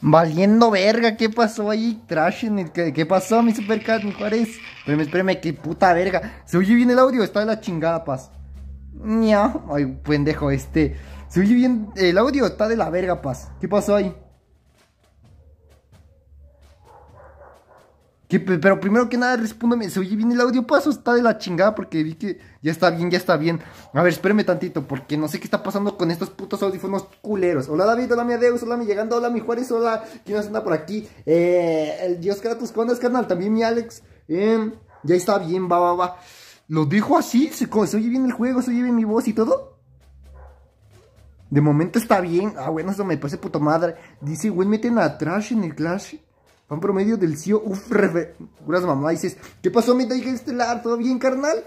Valiendo verga, ¿qué pasó ahí? Trash ¿Qué, pasó, mi supercat, mi Juárez? Espérame, espérame, qué puta verga. ¿Se oye bien el audio? Está de la chingada, paz. Ay, pendejo, este. ¿Se oye bien el audio? Está de la verga, paz. ¿Qué pasó ahí? pero primero que nada, respóndame. Se oye bien el audio, paso está de la chingada porque vi que ya está bien, ya está bien. A ver, espérame tantito porque no sé qué está pasando con estos putos audífonos culeros. Hola David, hola mi Adeus, hola mi Llegando, hola mi Juárez, hola. ¿Quién anda por aquí? Eh, el Dios Kratos, ¿cuándo es carnal También mi Alex. Eh, ya está bien, va, va, va. Lo dijo así, se, oye bien el juego, se oye bien mi voz y todo. De momento está bien. Ah, bueno, eso me parece puto madre. Dice, güey, meten a Trash en el Clash. Pan promedio del CIO, e uff, Curas mamá, dices, ¿qué pasó mi hija estelar? ¿Todo bien, carnal?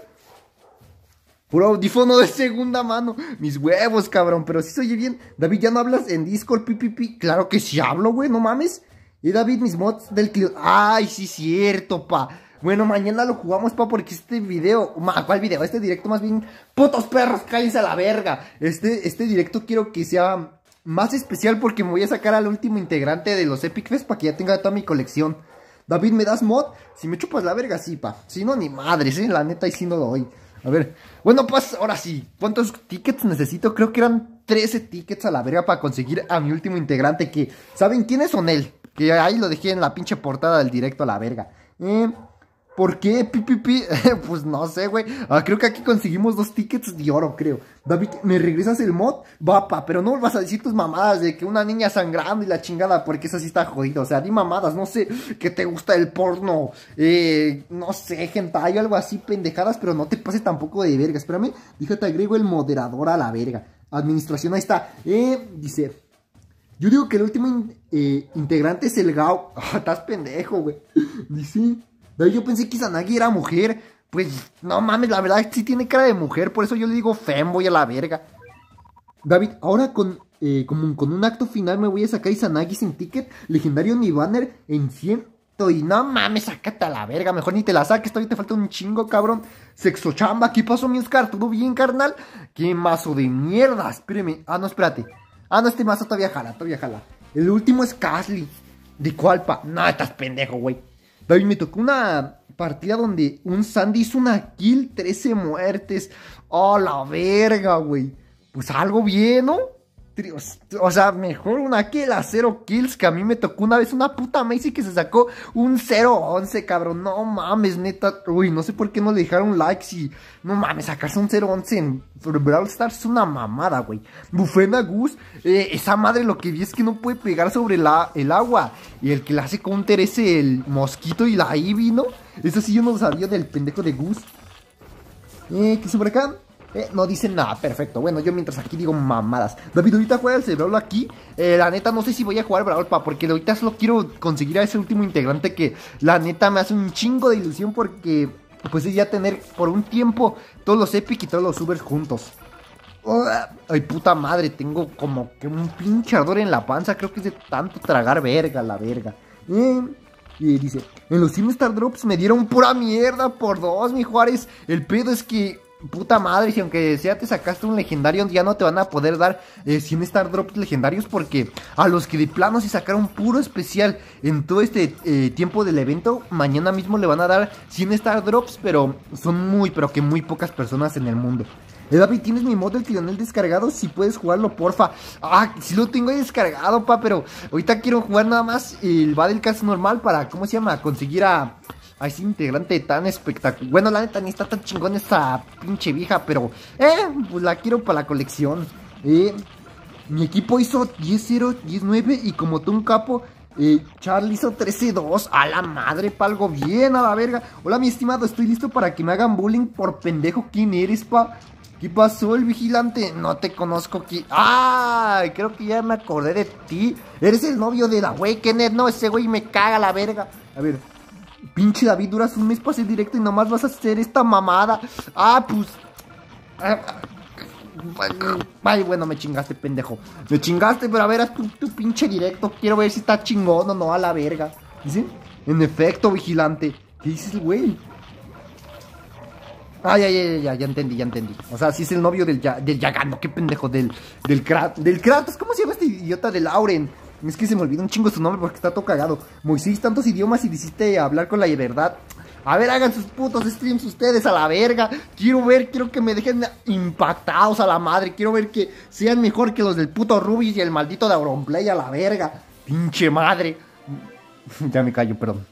Puro audífono de segunda mano. Mis huevos, cabrón. Pero si sí se oye bien. David, ¿ya no hablas en Discord? Pipipi. Claro que sí hablo, güey. No mames. Y David, mis mods del Ay, sí, cierto, pa. Bueno, mañana lo jugamos, pa, porque este video. ¿Cuál video? Este directo más bien. Putos perros, cállense a la verga. Este, este directo quiero que sea más especial porque me voy a sacar al último integrante de los Epic Fest para que ya tenga toda mi colección. David, ¿me das mod? Si me chupas la verga, sí, pa. Si no, ni madres, ¿eh? La neta, y si no doy. A ver, bueno, pues ahora sí. ¿Cuántos tickets necesito? Creo que eran 13 tickets a la verga para conseguir a mi último integrante. Que, ¿saben quiénes son él? Que ahí lo dejé en la pinche portada del directo a la verga. Eh. ¿Por qué? Pi, pi, pi. pues no sé, güey. Ah, creo que aquí conseguimos dos tickets de oro, creo. David, ¿me regresas el mod? Vapa, pero no vas a decir tus mamadas de que una niña sangrando y la chingada, porque esa sí está jodido. O sea, di mamadas, no sé, que te gusta el porno, eh, no sé, gente Hay algo así, pendejadas, pero no te pases tampoco de verga. Espérame, te agrego el moderador a la verga. Administración, ahí está. Eh, dice, yo digo que el último eh, integrante es el Gao. Ah, estás pendejo, güey. Dice yo pensé que Izanagi era mujer. Pues no mames, la verdad sí tiene cara de mujer. Por eso yo le digo voy a la verga. David, ahora con, eh, con un acto final me voy a sacar Izanagi sin ticket, legendario ni banner en 100 y no mames, sácate a la verga, mejor ni te la saques, todavía te falta un chingo, cabrón. Sexo chamba, ¿qué pasó, mi Oscar? ¿Todo bien, carnal? Qué mazo de mierda, espérame. Ah, no, espérate. Ah, no, este mazo todavía jala, todavía jala. El último es Casly, de Cualpa. No, estás pendejo, güey. Baby, me tocó una partida donde un Sandy hizo una kill, 13 muertes. ¡Oh, la verga, güey! Pues algo bien, ¿no? o sea, mejor una que la 0 kills que a mí me tocó una vez una puta Macy que se sacó un 0-11, cabrón. No mames, neta. Uy, no sé por qué no le dejaron likes y... No mames, sacarse un 0-11 en Brawl Stars es una mamada, güey. Bufena Gus, eh, esa madre lo que vi es que no puede pegar sobre el agua. Y el que la hace counter es el Mosquito y la Ivy, ¿no? Eso sí yo no lo sabía del pendejo de Gus. Eh, ¿qué es eh, no dice nada, perfecto. Bueno, yo mientras aquí digo mamadas. David, ahorita juega el cerebro aquí. Eh, la neta, no sé si voy a jugar Brawl pa, porque ahorita solo quiero conseguir a ese último integrante que la neta me hace un chingo de ilusión porque pues es ya tener por un tiempo todos los Epic y todos los Ubers juntos. ay, puta madre, tengo como que un pinche ardor en la panza. Creo que es de tanto tragar verga, la verga. Eh, y dice, en los Star Drops me dieron pura mierda por dos, mi Juárez. El pedo es que puta madre, si aunque sea te sacaste un legendario, ya no te van a poder dar 100 eh, Star Drops legendarios porque a los que de plano se sacaron puro especial en todo este eh, tiempo del evento, mañana mismo le van a dar 100 Star Drops, pero son muy, pero que muy pocas personas en el mundo. Eh, David, ¿tienes mi mod del tiranel descargado? Si puedes jugarlo, porfa. Ah, si lo tengo descargado, pa, pero ahorita quiero jugar nada más el Battlecast normal para, ¿cómo se llama? Conseguir a a ese integrante tan espectacular. Bueno, la neta ni está tan chingón esa pinche vieja, pero eh, pues la quiero para la colección. Eh, mi equipo hizo 10-0, 19 y como tú un capo, eh, Charlie hizo 13-2. A la madre, palgo bien a la verga. Hola, mi estimado, estoy listo para que me hagan bullying por pendejo. ¿Quién eres, pa? ¿Qué pasó, el vigilante? No te conozco. aquí. Ay, Creo que ya me acordé de ti. Eres el novio de la güey, Kenneth. No, ese güey me caga la verga. A ver, Pinche David, duras un mes para hacer directo y nomás vas a hacer esta mamada. Ah, pues. Ah, ay, bueno, me chingaste, pendejo. Me chingaste, pero a ver, haz tu, pinche directo. Quiero ver si está chingón o no, a la verga. ¿Dice? En efecto, vigilante. ¿Qué dices, güey? Ay, ay, ay, ya, ya, entendí, ya entendí. O sea, si es el novio del, del Yagano, qué pendejo, del, del, del Kratos. ¿Cómo se llama este idiota de Lauren? Es que se me olvida un chingo su nombre porque está todo cagado. Moisés, tantos idiomas y hiciste hablar con la verdad. A ver, hagan sus putos streams ustedes a la verga. Quiero ver, quiero que me dejen impactados a la madre. Quiero ver que sean mejor que los del puto rubis y el maldito de Auronplay a la verga. Pinche madre. ya me callo, perdón.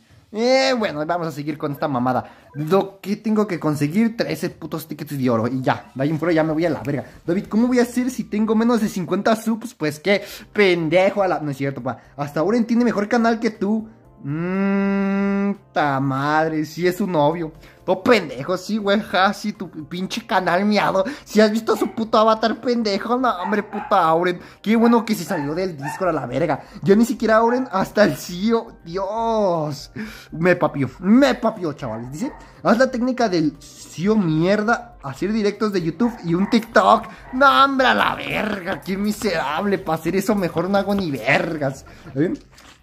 Eh, bueno, vamos a seguir con esta mamada. Lo que tengo que conseguir? 13 putos tickets de oro. Y ya, de ahí en ya me voy a la verga. David, ¿cómo voy a hacer si tengo menos de 50 subs? Pues qué pendejo a la. No es cierto, pa. Hasta ahora entiende mejor canal que tú. Mmm, ta madre, si es un novio. Oh, pendejo, sí, güey, sí, tu pinche canal miado. Si has visto a su puto avatar pendejo, no, hombre, puta Auren. Qué bueno que se salió del disco, a la verga. Yo ni siquiera Auren, hasta el CEO. Dios. Me papió, me papió, chavales. Dice, haz la técnica del CEO mierda, hacer directos de YouTube y un TikTok. No, hombre, a la verga, qué miserable. Para hacer eso mejor no hago ni vergas. ¿eh?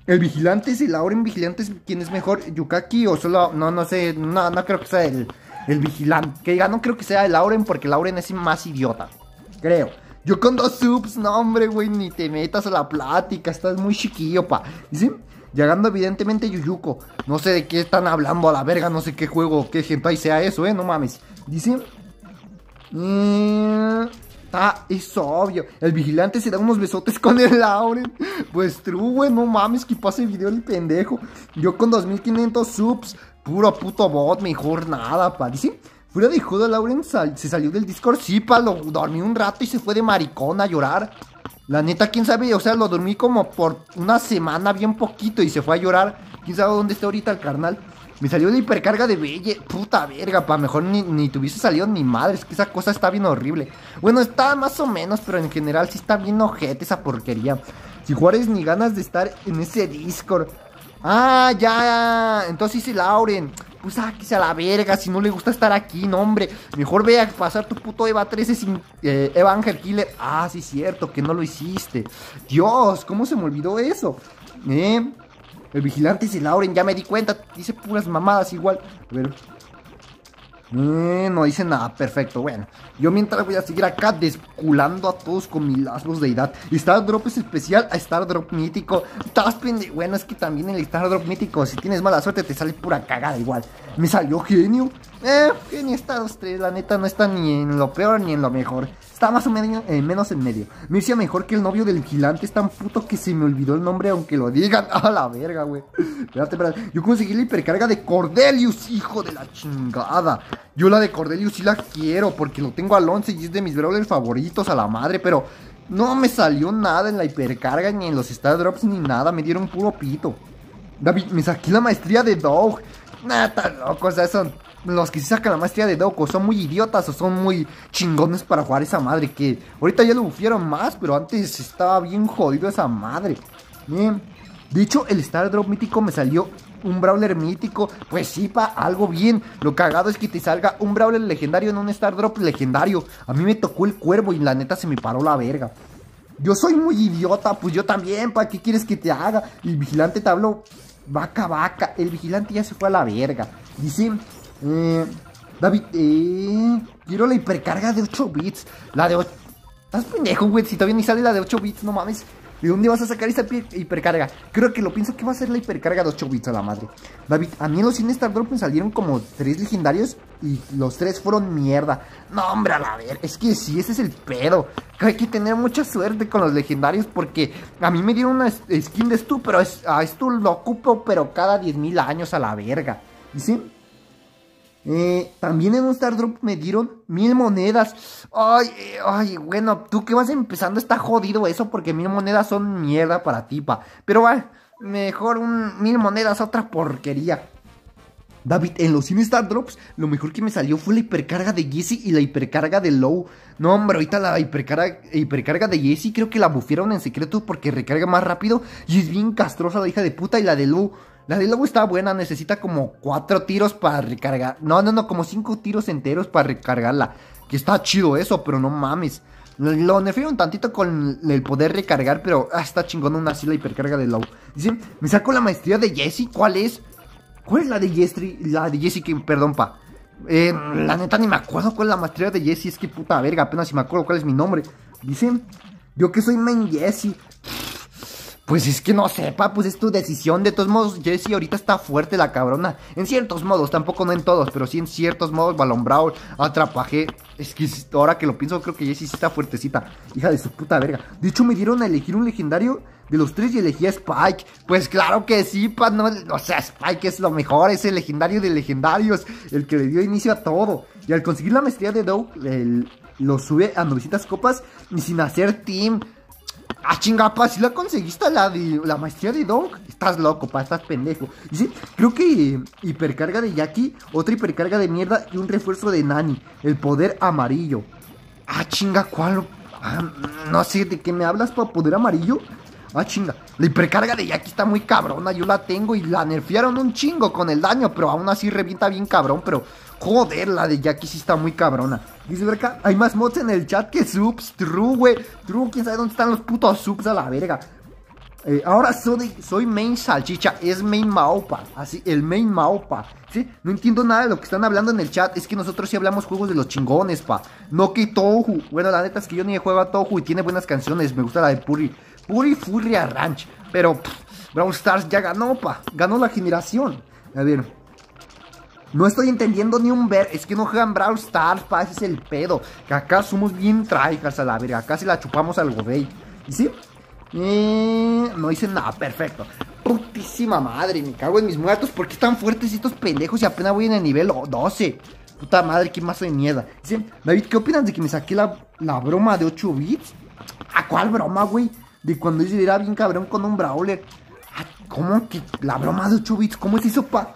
El vigilante, si lauren vigilante, ¿quién es mejor? ¿Yukaki o solo.? No, no sé. No, no creo que sea el, el vigilante. Que diga, no creo que sea el Lauren porque Lauren es más idiota. Creo. Yo con dos subs, no, hombre, güey, ni te metas a la plática. Estás muy chiquillo, pa. Dice. Llegando evidentemente Yuyuko. No sé de qué están hablando a la verga, no sé qué juego, qué gente. Ahí sea eso, eh, no mames. Dice. Mmm... Ah, es obvio. El vigilante se da unos besotes con el Lauren. Pues true, güey. No mames, que pase el video el pendejo. Yo con 2500 subs. Puro puto bot, mejor nada, dice, Fuera de joda, Lauren se salió del Discord. Sí, lo Dormí un rato y se fue de maricón a llorar. La neta, quién sabe. O sea, lo dormí como por una semana, bien poquito. Y se fue a llorar. Quién sabe dónde está ahorita el carnal. Me salió una hipercarga de belle. Puta verga, pa. Mejor ni, ni tuviese salido ni madre. Es que esa cosa está bien horrible. Bueno, está más o menos, pero en general sí está bien ojete esa porquería. Si Juárez ni ganas de estar en ese Discord. Ah, ya. Entonces hice Lauren. Pues que sea la verga si no le gusta estar aquí, no hombre. Mejor vea a pasar tu puto Eva 13 sin eh, Evangel Killer. Ah, sí, cierto, que no lo hiciste. Dios, ¿cómo se me olvidó eso? Eh. El vigilante es el Lauren, ya me di cuenta. Dice puras mamadas igual. A eh, no dice nada, perfecto. Bueno, yo mientras voy a seguir acá desculando a todos con mis lazos de edad. Star Drop es especial a Star Drop mítico. Estás Bueno, es que también el Star Drop mítico, si tienes mala suerte, te sale pura cagada igual me salió genio. Eh, genio está tres la neta no está ni en lo peor ni en lo mejor. Está más o eh, menos, en medio. me Mircia mejor que el novio del vigilante es tan puto que se me olvidó el nombre aunque lo digan. A la verga, güey. Espérate, espérate. Yo conseguí la hipercarga de Cordelius, hijo de la chingada. Yo la de Cordelius sí la quiero porque lo tengo al 11 y es de mis brawlers favoritos a la madre, pero... No me salió nada en la hipercarga, ni en los star drops, ni nada. Me dieron puro pito. David, me saqué la maestría de Dog. Nada, loco, o sea, son los que se sacan la maestría de doco son muy idiotas o son muy chingones para jugar esa madre. Que ahorita ya lo bufieron más, pero antes estaba bien jodido esa madre. Bien. De hecho, el Star Drop mítico me salió un Brawler mítico. Pues sí, pa, algo bien. Lo cagado es que te salga un Brawler legendario en un Star Drop legendario. A mí me tocó el cuervo y la neta se me paró la verga. Yo soy muy idiota, pues yo también, pa, ¿qué quieres que te haga? El vigilante te habló Vaca, vaca. El vigilante ya se fue a la verga. Dice... Eh, David, eh, quiero la hipercarga de 8 bits. La de 8... Estás pendejo, güey. Si todavía ni sale la de 8 bits, no mames. ¿Y dónde vas a sacar esa hipercarga? Creo que lo pienso que va a ser la hipercarga de 8 bits a la madre. David, a mí en los 100 Star Drop salieron como tres legendarios y los tres fueron mierda. No, hombre, a la ver, es que sí, ese es el pedo. hay que tener mucha suerte con los legendarios porque a mí me dieron una skin de Stu, pero es, a Stu lo ocupo, pero cada 10.000 años a la verga. ¿Y sí? Eh, también en un Drop me dieron mil monedas. Ay, ay, bueno, tú que vas empezando está jodido eso porque mil monedas son mierda para ti, pa. Pero va, mejor un mil monedas otra porquería. David, en los 100 Star Drops, lo mejor que me salió fue la hipercarga de Jesse y la hipercarga de Low. No, hombre, ahorita la hipercarga, hipercarga de Jesse creo que la bufieron en secreto porque recarga más rápido y es bien castrosa la hija de puta y la de Low. La de Lobo está buena, necesita como cuatro tiros para recargar. No, no, no, como cinco tiros enteros para recargarla. Que está chido eso, pero no mames. Lo nefío un tantito con el poder recargar, pero ah, está chingón una así la hipercarga de Low. Dicen, me saco la maestría de Jesse, ¿cuál es? ¿Cuál es la de Jesse? La de Jesse que, perdón, pa. Eh, la neta ni me acuerdo cuál es la maestría de Jesse, es que puta verga, apenas si me acuerdo cuál es mi nombre. Dicen, yo que soy main Jesse. Pues es que no sepa, pues es tu decisión. De todos modos, Jessie ahorita está fuerte la cabrona. En ciertos modos, tampoco no en todos, pero sí en ciertos modos, Balombrado, Brawl, Atrapaje. Es que ahora que lo pienso, creo que Jessie sí está fuertecita. Hija de su puta verga. De hecho, me dieron a elegir un legendario de los tres y elegí a Spike. Pues claro que sí, pa, no, o sea, Spike es lo mejor, es el legendario de legendarios, el que le dio inicio a todo. Y al conseguir la maestría de Doug, lo sube a visitas copas y sin hacer team. Ah, chinga, pa! si la conseguiste la, de, la maestría de Dog Estás loco, pa, estás pendejo. Y creo que eh, hipercarga de Jackie, otra hipercarga de mierda y un refuerzo de Nani. El poder amarillo. Ah, chinga, ¿cuál? Ah, no sé, ¿de qué me hablas para poder amarillo? Ah, chinga. La hipercarga de Jackie está muy cabrona. Yo la tengo y la nerfearon un chingo con el daño, pero aún así revienta bien cabrón. Pero Joder, la de Jackie sí está muy cabrona. Dice, verga, hay más mods en el chat que subs. True, güey. True, quién sabe dónde están los putos subs a la verga. Eh, ahora soy, soy main salchicha, es main pa. así, el main pa. ¿sí? No entiendo nada de lo que están hablando en el chat, es que nosotros sí hablamos juegos de los chingones, pa. No que Tohu, bueno, la neta es que yo ni juego a Tohu y tiene buenas canciones, me gusta la de Puri, Puri Furia Ranch, pero Brawl Stars ya ganó, pa, ganó la generación. A ver, no estoy entendiendo ni un ver. Es que no juegan Brawl Stars, pa. Ese es el pedo. Que acá somos bien trágicas a la verga. Acá si la chupamos al güey. ¿Y sí? Eh, no hice nada, perfecto. Putísima madre, me cago en mis muertos. ¿Por qué están fuertes estos pendejos y apenas voy en el nivel 12? Puta madre, qué más de mierda. Dice, David, ¿qué opinas de que me saqué la, broma de 8 bits? ¿A cuál broma, güey? De cuando yo era bien cabrón con un brawler. Ah, ¿Cómo que la broma de 8 bits? ¿Cómo es eso, pa?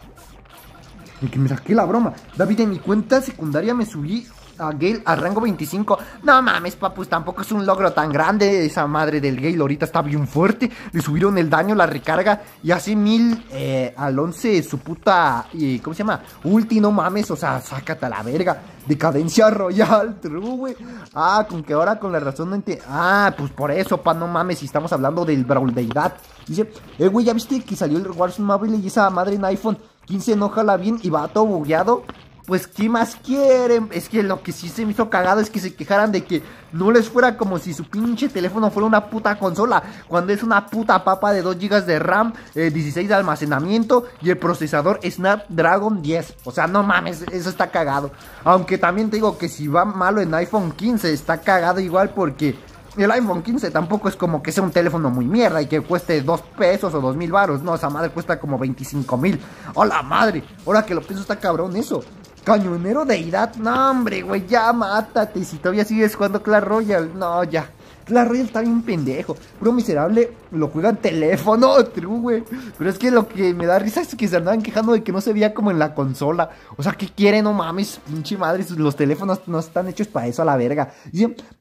que me saqué la broma. David, en mi cuenta secundaria me subí a Gale a rango 25. No mames, papus, tampoco es un logro tan grande. Esa madre del Gale ahorita está bien fuerte. Le subieron el daño, la recarga. Y hace mil eh, al 11 su puta. ¿Cómo se llama? Ulti, no mames. O sea, sácate a la verga. Decadencia royal, true, güey. Ah, con que ahora con la razón no entiendo. Ah, pues por eso, pa, no mames. Si estamos hablando del Brawl Deidad. Dice, eh, güey, ya viste que salió el Warzone Mobile y esa madre en iPhone. 15 no jala bien y va todo bugueado. Pues, ¿qué más quieren? Es que lo que sí se me hizo cagado es que se quejaran de que no les fuera como si su pinche teléfono fuera una puta consola. Cuando es una puta papa de 2 GB de RAM, 16 eh, de almacenamiento y el procesador Snapdragon 10. O sea, no mames, eso está cagado. Aunque también te digo que si va malo en iPhone 15, está cagado igual porque el iPhone 15 tampoco es como que sea un teléfono muy mierda y que cueste dos pesos o dos mil varos. No, esa madre cuesta como veinticinco mil. ¡Hola madre! Ahora que lo pienso está cabrón eso. Cañonero de edad, no hombre, güey, ya mátate. Si todavía sigues jugando Clash Royale, no, ya. La real está bien pendejo. Puro miserable lo juega teléfono, true, güey. Pero es que lo que me da risa es que se andaban quejando de que no se veía como en la consola. O sea, ¿qué quieren? No mames, pinche madre. Los teléfonos no están hechos para eso a la verga.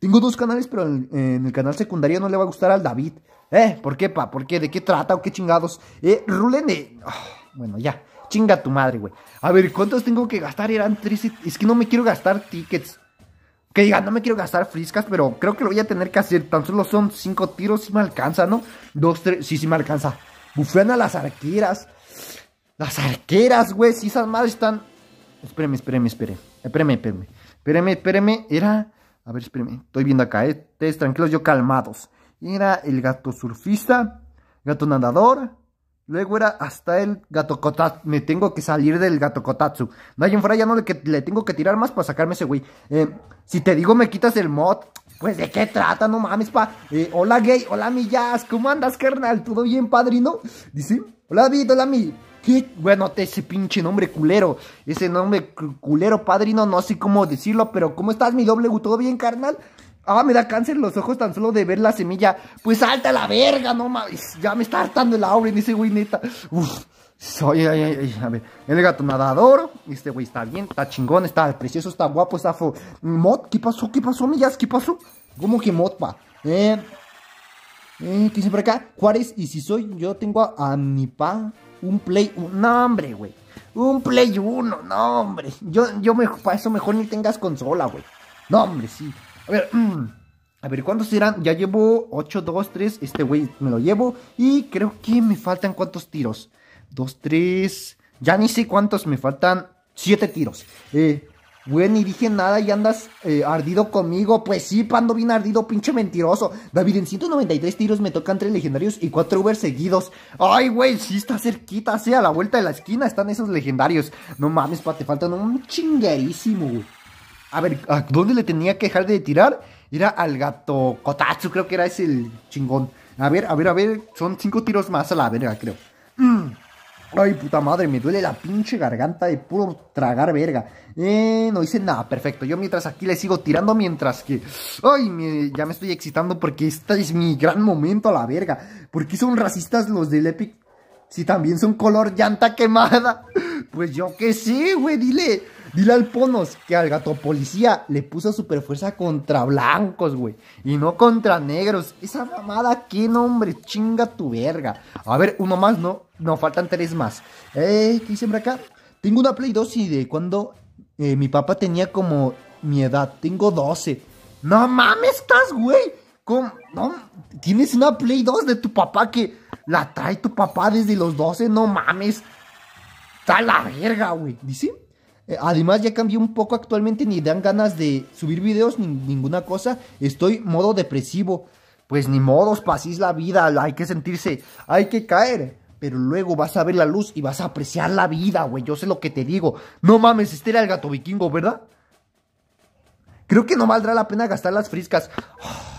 tengo dos canales, pero en, el canal secundario no le va a gustar al David. ¿Eh? ¿Por qué, pa? ¿Por qué? ¿De qué trata o qué chingados? Eh, rulen de. Ah, bueno, ya. Chinga tu madre, güey. A ver, ¿cuántos tengo que gastar? Eran tres. Es que no me quiero gastar tickets que diga, no me quiero gastar friscas, pero creo que lo voy a tener que hacer. Tan solo son cinco tiros, si me alcanza, ¿no? Dos, tres, sí, sí me alcanza. Bufean a las arqueras. Las arqueras, güey, si esas madres están... Espéreme, espéreme, espéreme. Espéreme, espéreme. Espéreme, espéreme. Era... A ver, espéreme. Estoy viendo acá, ¿eh? Ustedes tranquilos, yo calmados. Era el gato surfista, gato nadador, Luego era hasta el Gatokotatsu. Me tengo que salir del Gatokotatsu. no hay ya no le, que, le tengo que tirar más para sacarme ese güey. Eh, si te digo me quitas el mod, pues de qué trata, no mames, pa. Eh, hola gay, hola mi jazz, ¿cómo andas, carnal? ¿Todo bien, padrino? Dice, hola Vid, hola mi. ¿Qué? Bueno, ese pinche nombre culero. Ese nombre culero, padrino, no sé cómo decirlo, pero ¿cómo estás, mi W? ¿Todo bien, carnal? Ah, me da cáncer los ojos tan solo de ver la semilla. Pues salta la verga, no mames. Ya me está hartando el aura en ese güey, neta. Uf. Ay, ay, ay, a ver, el gato nadador, este güey está bien, está chingón, está precioso, está guapo, está fo... Mod, ¿qué pasó? ¿Qué pasó, millas? ¿Qué pasó? ¿Cómo que mod, pa? Eh, eh, ¿qué dice por acá? Juárez, y si soy yo, tengo a, mi pa un play, un no, hombre, güey. Un play uno, no, hombre. Yo, yo, me, para eso mejor ni tengas consola, güey. No, hombre, sí. A ver, mm, a ver, ¿cuántos serán? Ya llevo 8, 2, 3. Este güey me lo llevo. Y creo que me faltan cuántos tiros. 2, 3. Ya ni sé cuántos me faltan. 7 tiros. Eh, Güey, ni dije nada y andas eh, ardido conmigo. Pues sí, pando bien ardido, pinche mentiroso. David, en 193 tiros me tocan 3 legendarios y 4 Uber seguidos. Ay, güey, sí está cerquita, sí, a la vuelta de la esquina están esos legendarios. No mames, pa, te faltan un chinguerísimo, güey. A ver, ¿a dónde le tenía que dejar de tirar? Era al gato Kotatsu, creo que era ese el chingón. A ver, a ver, a ver. Son cinco tiros más a la verga, creo. Mm. Ay, puta madre, me duele la pinche garganta de puro tragar verga. Eh, no hice nada, perfecto. Yo mientras aquí le sigo tirando, mientras que. Ay, ya me estoy excitando porque este es mi gran momento a la verga. Porque son racistas los del Epic si también son color llanta quemada. Pues yo qué sé, güey. Dile, dile al Ponos que al gato policía le puso super fuerza contra blancos, güey. Y no contra negros. Esa mamada, qué nombre. Chinga tu verga. A ver, uno más, ¿no? No, faltan tres más. Eh, ¿qué siempre acá? Tengo una Play 2 y de cuando eh, mi papá tenía como mi edad. Tengo 12. No mames, estás, güey. ¿Cómo? No, tienes una Play 2 de tu papá que la trae tu papá desde los 12, no mames. Está la verga, güey. Dice. Eh, además, ya cambié un poco actualmente, ni dan ganas de subir videos ni ninguna cosa. Estoy modo depresivo. Pues ni modos, pasís pues, la vida. Hay que sentirse, hay que caer. Pero luego vas a ver la luz y vas a apreciar la vida, güey. Yo sé lo que te digo. No mames, este era el gato vikingo, ¿verdad? Creo que no valdrá la pena gastar las friscas. Oh.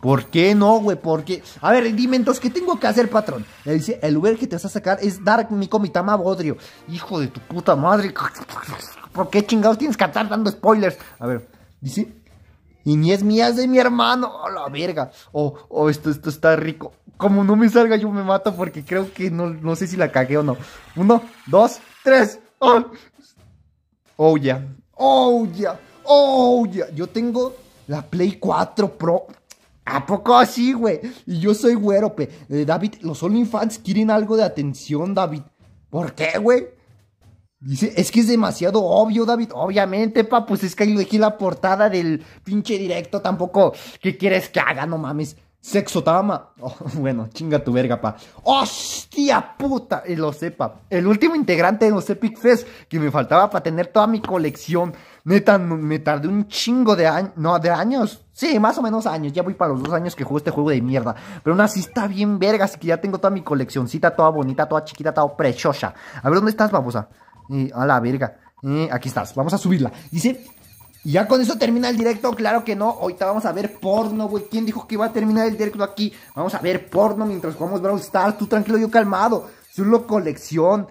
¿Por qué no, güey? ¿Por qué? A ver, dime entonces, ¿qué tengo que hacer, patrón? Le dice, el lugar que te vas a sacar es Dark mi Mitama Bodrio. Hijo de tu puta madre. ¿Por qué chingados tienes que estar dando spoilers? A ver, dice, y ni es mía, es de mi hermano. Oh, la verga. Oh, oh, esto, esto está rico. Como no me salga, yo me mato porque creo que no, no sé si la cagué o no. Uno, dos, tres. Oh, ya. Oh ya. Oh ya. Yo tengo la Play 4 Pro. ¿A poco así, güey? Y yo soy güero, pe. Eh, David, los OnlyFans quieren algo de atención, David. ¿Por qué, güey? Dice, es que es demasiado obvio, David. Obviamente, pa, pues es que ahí elegí la portada del pinche directo. Tampoco, ¿qué quieres que haga? No mames. Sexo Tama. Oh, bueno, chinga tu verga, pa. ¡Hostia puta! Y eh, lo sepa. El último integrante de los Epic Fest que me faltaba para tener toda mi colección. Neta, me tardé un chingo de años. No, de años. Sí, más o menos años. Ya voy para los dos años que juego este juego de mierda. Pero aún así está bien verga. Así que ya tengo toda mi coleccioncita, toda bonita, toda chiquita, toda preciosa. A ver, ¿dónde estás, babosa? a. Eh, a la verga. Eh, aquí estás. Vamos a subirla. Dice. Y ya con eso termina el directo. Claro que no. Ahorita vamos a ver porno, güey. ¿Quién dijo que iba a terminar el directo aquí? Vamos a ver porno mientras jugamos Brawl Stars. Tú tranquilo, yo calmado. Solo colección.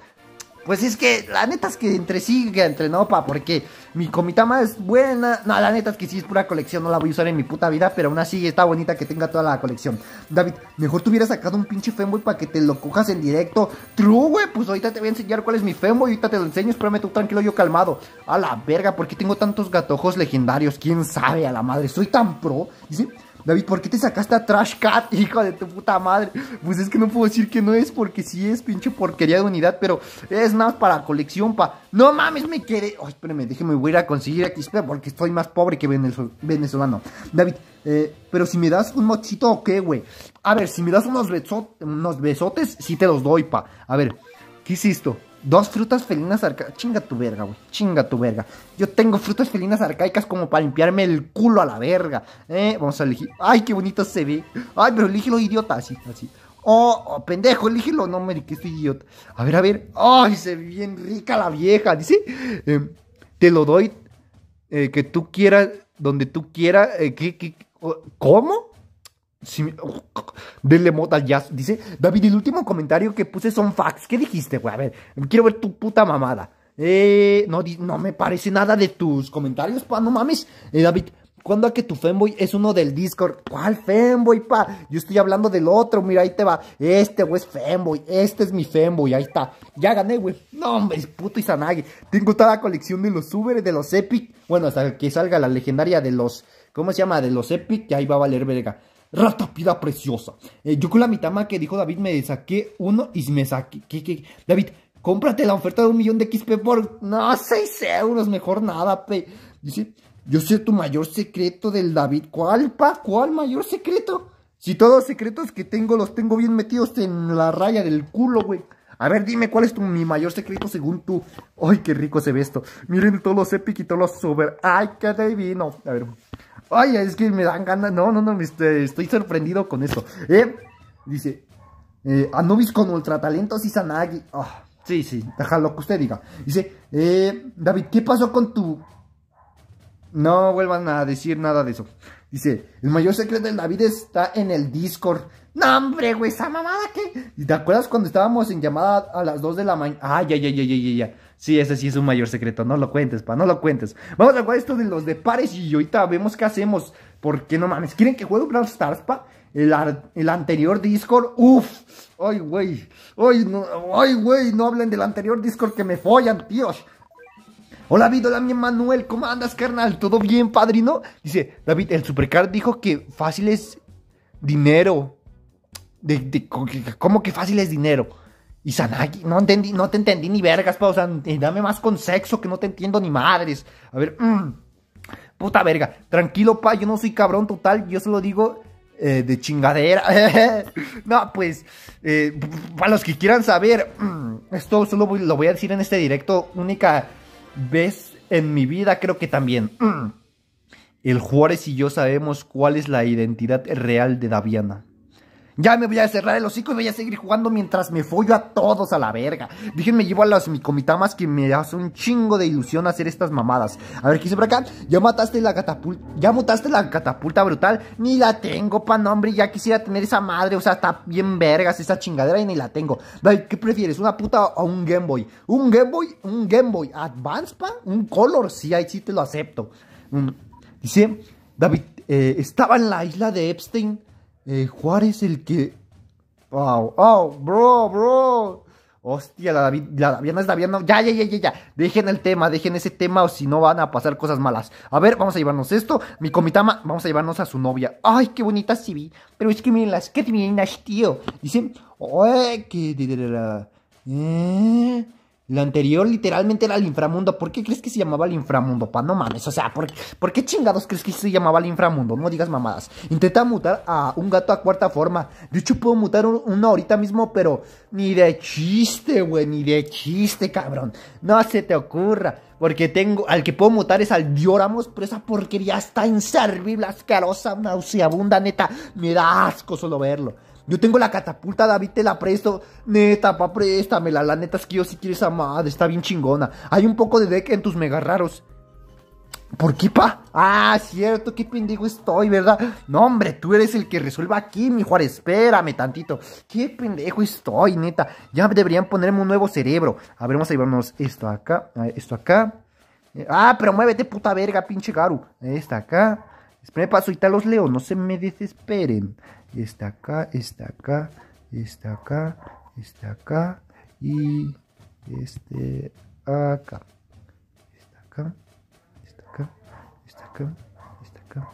Pues es que la neta es que entre sí, que entre no, pa, porque mi comitama es buena. No, la neta es que sí es pura colección, no la voy a usar en mi puta vida, pero aún así está bonita que tenga toda la colección. David, mejor te hubiera sacado un pinche Femboy para que te lo cojas en directo. True, güey, pues ahorita te voy a enseñar cuál es mi Femboy, ahorita te lo enseño, espérame tú tranquilo, yo calmado. A la verga, ¿por qué tengo tantos gatojos legendarios? ¿Quién sabe? A la madre, soy tan pro. Dice, David, ¿por qué te sacaste a Trash Cat, hijo de tu puta madre? Pues es que no puedo decir que no es, porque sí es pinche porquería de unidad, pero es más para colección, pa. No mames, me quedé. Ay, espérame, déjeme, voy a ir a conseguir aquí, espera, porque estoy más pobre que venezolano. David, eh, pero si me das un mochito o qué, güey. A ver, si me das unos, unos besotes, sí te los doy, pa. A ver, ¿qué es esto? Dos frutas felinas arcaicas. Chinga tu verga, güey. Chinga tu verga. Yo tengo frutas felinas arcaicas como para limpiarme el culo a la verga. ¿eh? vamos a elegir. Ay, qué bonito se ve. Ay, pero elígelo, idiota. Así, así. Oh, oh pendejo, elígelo. No, me que estoy idiota. A ver, a ver. Ay, se ve bien rica la vieja. Dice. Em, te lo doy eh, que tú quieras, donde tú quieras. Eh, que, oh, ¿Cómo? Sí, oh, motas ya. Dice, David, el último comentario que puse son facts. ¿Qué dijiste, güey? A ver, quiero ver tu puta mamada. Eh, no, no me parece nada de tus comentarios, pa, no mames. Eh, David, ¿cuándo a que tu fanboy es uno del Discord? ¿Cuál fanboy, pa? Yo estoy hablando del otro, mira, ahí te va. Este, güey, es fanboy. Este es mi fanboy, ahí está. Ya gané, güey. No, hombre, es puto Izanagi. Tengo toda la colección de los Uber, de los Epic. Bueno, hasta que salga la legendaria de los... ¿Cómo se llama? De los Epic, que ahí va a valer verga. ¡Rata, pida preciosa. Eh, yo con la mitama que dijo David me saqué uno y me saqué. ¿Qué, qué? David, cómprate la oferta de un millón de XP por no seis euros, mejor nada, pe. Dice, yo sé tu mayor secreto del David. ¿Cuál, pa? ¿Cuál mayor secreto? Si todos los secretos que tengo los tengo bien metidos en la raya del culo, güey. A ver, dime cuál es tu, mi mayor secreto según tú. Ay, qué rico se ve esto. Miren todos los epic y todos los super. Ay, qué divino. A ver. Ay, es que me dan ganas. No, no, no, estoy, sorprendido con eso Eh, dice, eh, Anubis con ultratalentos y Sanagi. Ah, sí, sí, déjalo que usted diga. Dice, eh, David, ¿qué pasó con tu...? No vuelvan a decir nada de eso. Dice, el mayor secreto de David está en el Discord. No, hombre, güey, esa mamada que... ¿Te acuerdas cuando estábamos en llamada a las 2 de la mañana? Ah, ya, ya, ya, ya, ya, ya. Sí, ese sí es un mayor secreto. No lo cuentes, pa, no lo cuentes. Vamos a jugar esto de los de pares y ahorita vemos qué hacemos. Porque no mames, ¿quieren que juegue Brawl Stars, pa? El, anterior Discord, uff. Ay, güey. Ay, no, ay, güey. No hablen del anterior Discord que me follan, tíos. Hola, David, hola, mi Manuel. ¿Cómo andas, carnal? ¿Todo bien, padrino? Dice, David, el Supercar dijo que fácil es dinero. ¿Cómo que fácil es dinero? Y no entendí, no te entendí ni vergas, pa, o sea, dame más con sexo que no te entiendo ni madres. A ver, mm, puta verga. Tranquilo, pa, yo no soy cabrón total, yo lo digo eh, de chingadera. no, pues, eh, para los que quieran saber, mm, esto solo lo voy a decir en este directo, única vez en mi vida, creo que también. Mm, el Juárez y yo sabemos cuál es la identidad real de Daviana. Ya me voy a cerrar el hocico y voy a seguir jugando mientras me follo a todos a la verga. me llevo a las micomitamas que me hace un chingo de ilusión hacer estas mamadas. A ver, ¿qué hice por acá? Ya mataste la catapulta. Ya mataste la catapulta brutal. Ni la tengo, pan hombre. Ya quisiera tener esa madre. O sea, está bien vergas esa chingadera y ni la tengo. Dale, ¿qué prefieres? ¿Una puta o un Game Boy? ¿Un Game Boy? ¿Un Game Boy Advance, pa? ¿Un Color? Sí, ahí sí te lo acepto. Dice, David, eh, estaba en la isla de Epstein eh, Juárez el que. ¡Wow! ¡Oh! ¡Bro! ¡Bro! Hostia, la David, la es Ya, ya, ya, ya, ya. Dejen el tema, dejen ese tema o si no van a pasar cosas malas. A ver, vamos a llevarnos esto. Mi comitama, vamos a llevarnos a su novia. Ay, qué bonita si Pero es que miren las, qué divinas, tío. Dicen, ay, qué. ¿Eh? La anterior literalmente era el inframundo. ¿Por qué crees que se llamaba el inframundo, pa? No mames, o sea, ¿por, qué chingados crees que se llamaba el inframundo? No digas mamadas. Intenta mutar a un gato a cuarta forma. De hecho, puedo mutar uno ahorita mismo, pero ni de chiste, güey, ni de chiste, cabrón. No se te ocurra. Porque tengo, al que puedo mutar es al Dioramos, pero esa porquería está inservible, asquerosa, nauseabunda, neta. Me da asco solo verlo. Yo tengo la catapulta, David, te la presto. Neta, pa, préstamela. La neta es que yo sí quieres esa madre. Está bien chingona. Hay un poco de deck en tus mega raros. ¿Por qué, pa? Ah, cierto, qué pendejo estoy, ¿verdad? No, hombre, tú eres el que resuelva aquí, mi Juárez. Espérame tantito. Qué pendejo estoy, neta. Ya deberían ponerme un nuevo cerebro. A ver, vamos a llevarnos esto acá, esto acá. Eh, ah, pero muévete, puta verga, pinche Garu. Esta acá. Espera, paso, ahorita los leo, no se me desesperen. Está acá, está acá, está acá, está acá y este acá. Está acá, está acá, está acá, está acá,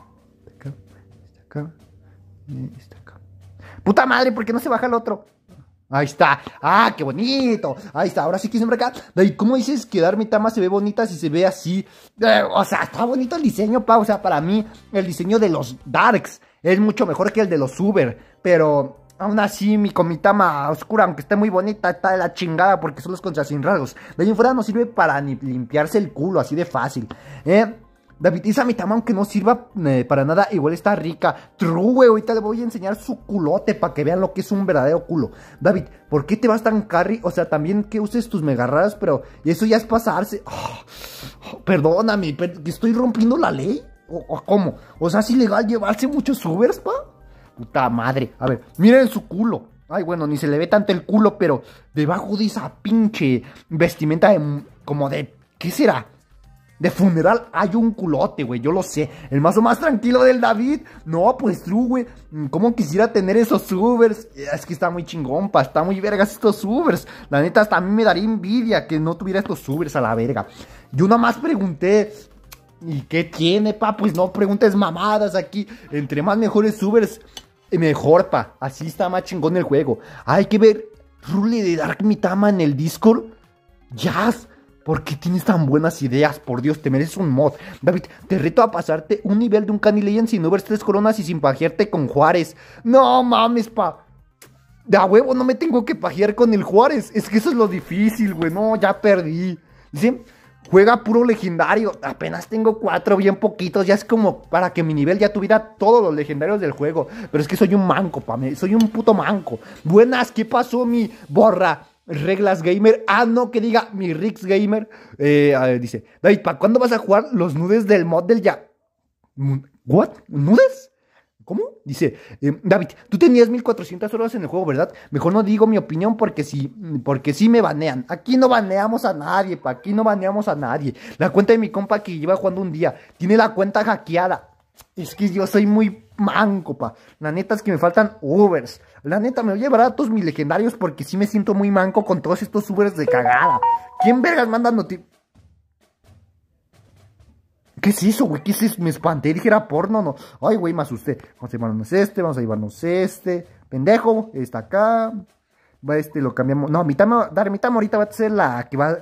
está acá, está acá, eh, está acá. Puta madre, ¿por qué no se baja el otro? Ahí está. ¡Ah, qué bonito! Ahí está. Ahora sí que siempre acá. ¿Cómo dices que Dark tama se ve bonita si se ve así? Eh, o sea, está bonito el diseño, pa. O sea, para mí, el diseño de los Darks es mucho mejor que el de los Uber. Pero Aún así, mi comitama oscura, aunque esté muy bonita, está de la chingada porque son los contra sin rasgos. De ahí fuera no sirve para ni limpiarse el culo así de fácil. ¿eh? David, esa mitama, aunque no sirva eh, para nada, igual está rica. True, güey, ahorita le voy a enseñar su culote para que vean lo que es un verdadero culo. David, ¿por qué te vas tan carry? O sea, también que uses tus mega raras, pero eso ya es pasarse. Ah, perdóname, estoy rompiendo la ley? ¿O, cómo? O sea, ¿es ilegal llevarse muchos Ubers, pa? Puta madre. A ver, miren su culo. Ay, bueno, ni se le ve tanto el culo, pero debajo de esa pinche vestimenta de, como de... ¿Qué será? de funeral hay un culote, güey. Yo lo sé. El mazo más tranquilo del David. No, pues tú, güey. Mm, ¿Cómo quisiera tener esos Ubers? Es que está muy chingón, pa. Está muy vergas estos Ubers. La neta, hasta a mí me daría envidia que no tuviera estos Ubers a la verga. Yo nada más pregunté. ¿Y qué tiene, pa? Pues no preguntes mamadas aquí. Entre más mejores Ubers, mejor, pa. Así está más chingón el juego. Hay que ver Rule de Dark Mitama en el Discord. Jazz. ¿Por qué tienes tan buenas ideas? Por Dios, te mereces un mod. David, te reto a pasarte un nivel de un Candy Legend sin ver tres coronas y sin pajearte con Juárez. No mames, pa. De a huevo, no me tengo que pajear con el Juárez. Es que eso es lo difícil, güey. No, ya perdí. Dice, juega puro legendario. Apenas tengo cuatro, bien poquitos. Ya es como para que mi nivel ya tuviera todos los legendarios del juego. Pero es que soy un manco, pa. Soy un puto manco. Buenas, ¿qué pasó, mi borra? reglas gamer. Ah, no, que diga mi Rix gamer. Eh, dice, David, ¿para cuándo vas a jugar los nudes del mod del ya? Mm, ¿What? ¿Nudes? ¿Cómo? Dice, eh, David, tú tenías 1400 horas en el juego, ¿verdad? Mejor no digo mi opinión porque sí, porque sí me banean. Aquí no baneamos a nadie, pa, aquí no baneamos a nadie. La cuenta de mi compa que lleva jugando un día, tiene la cuenta hackeada. Es que yo soy muy manco, pa. La neta es que me faltan Ubers. La neta, me voy a llevar a todos mis legendarios porque sí me siento muy manco con todos estos Ubers de cagada. ¿Quién vergas manda noti? ¿Qué es eso, güey? ¿Qué es eso? Me espanté, dije era porno, no. Ay, güey, me asusté. Vamos a llevarnos este, vamos a llevarnos este. Pendejo, está acá. Va este, lo cambiamos. No, mi tama, dar, mi ahorita va a ser la que va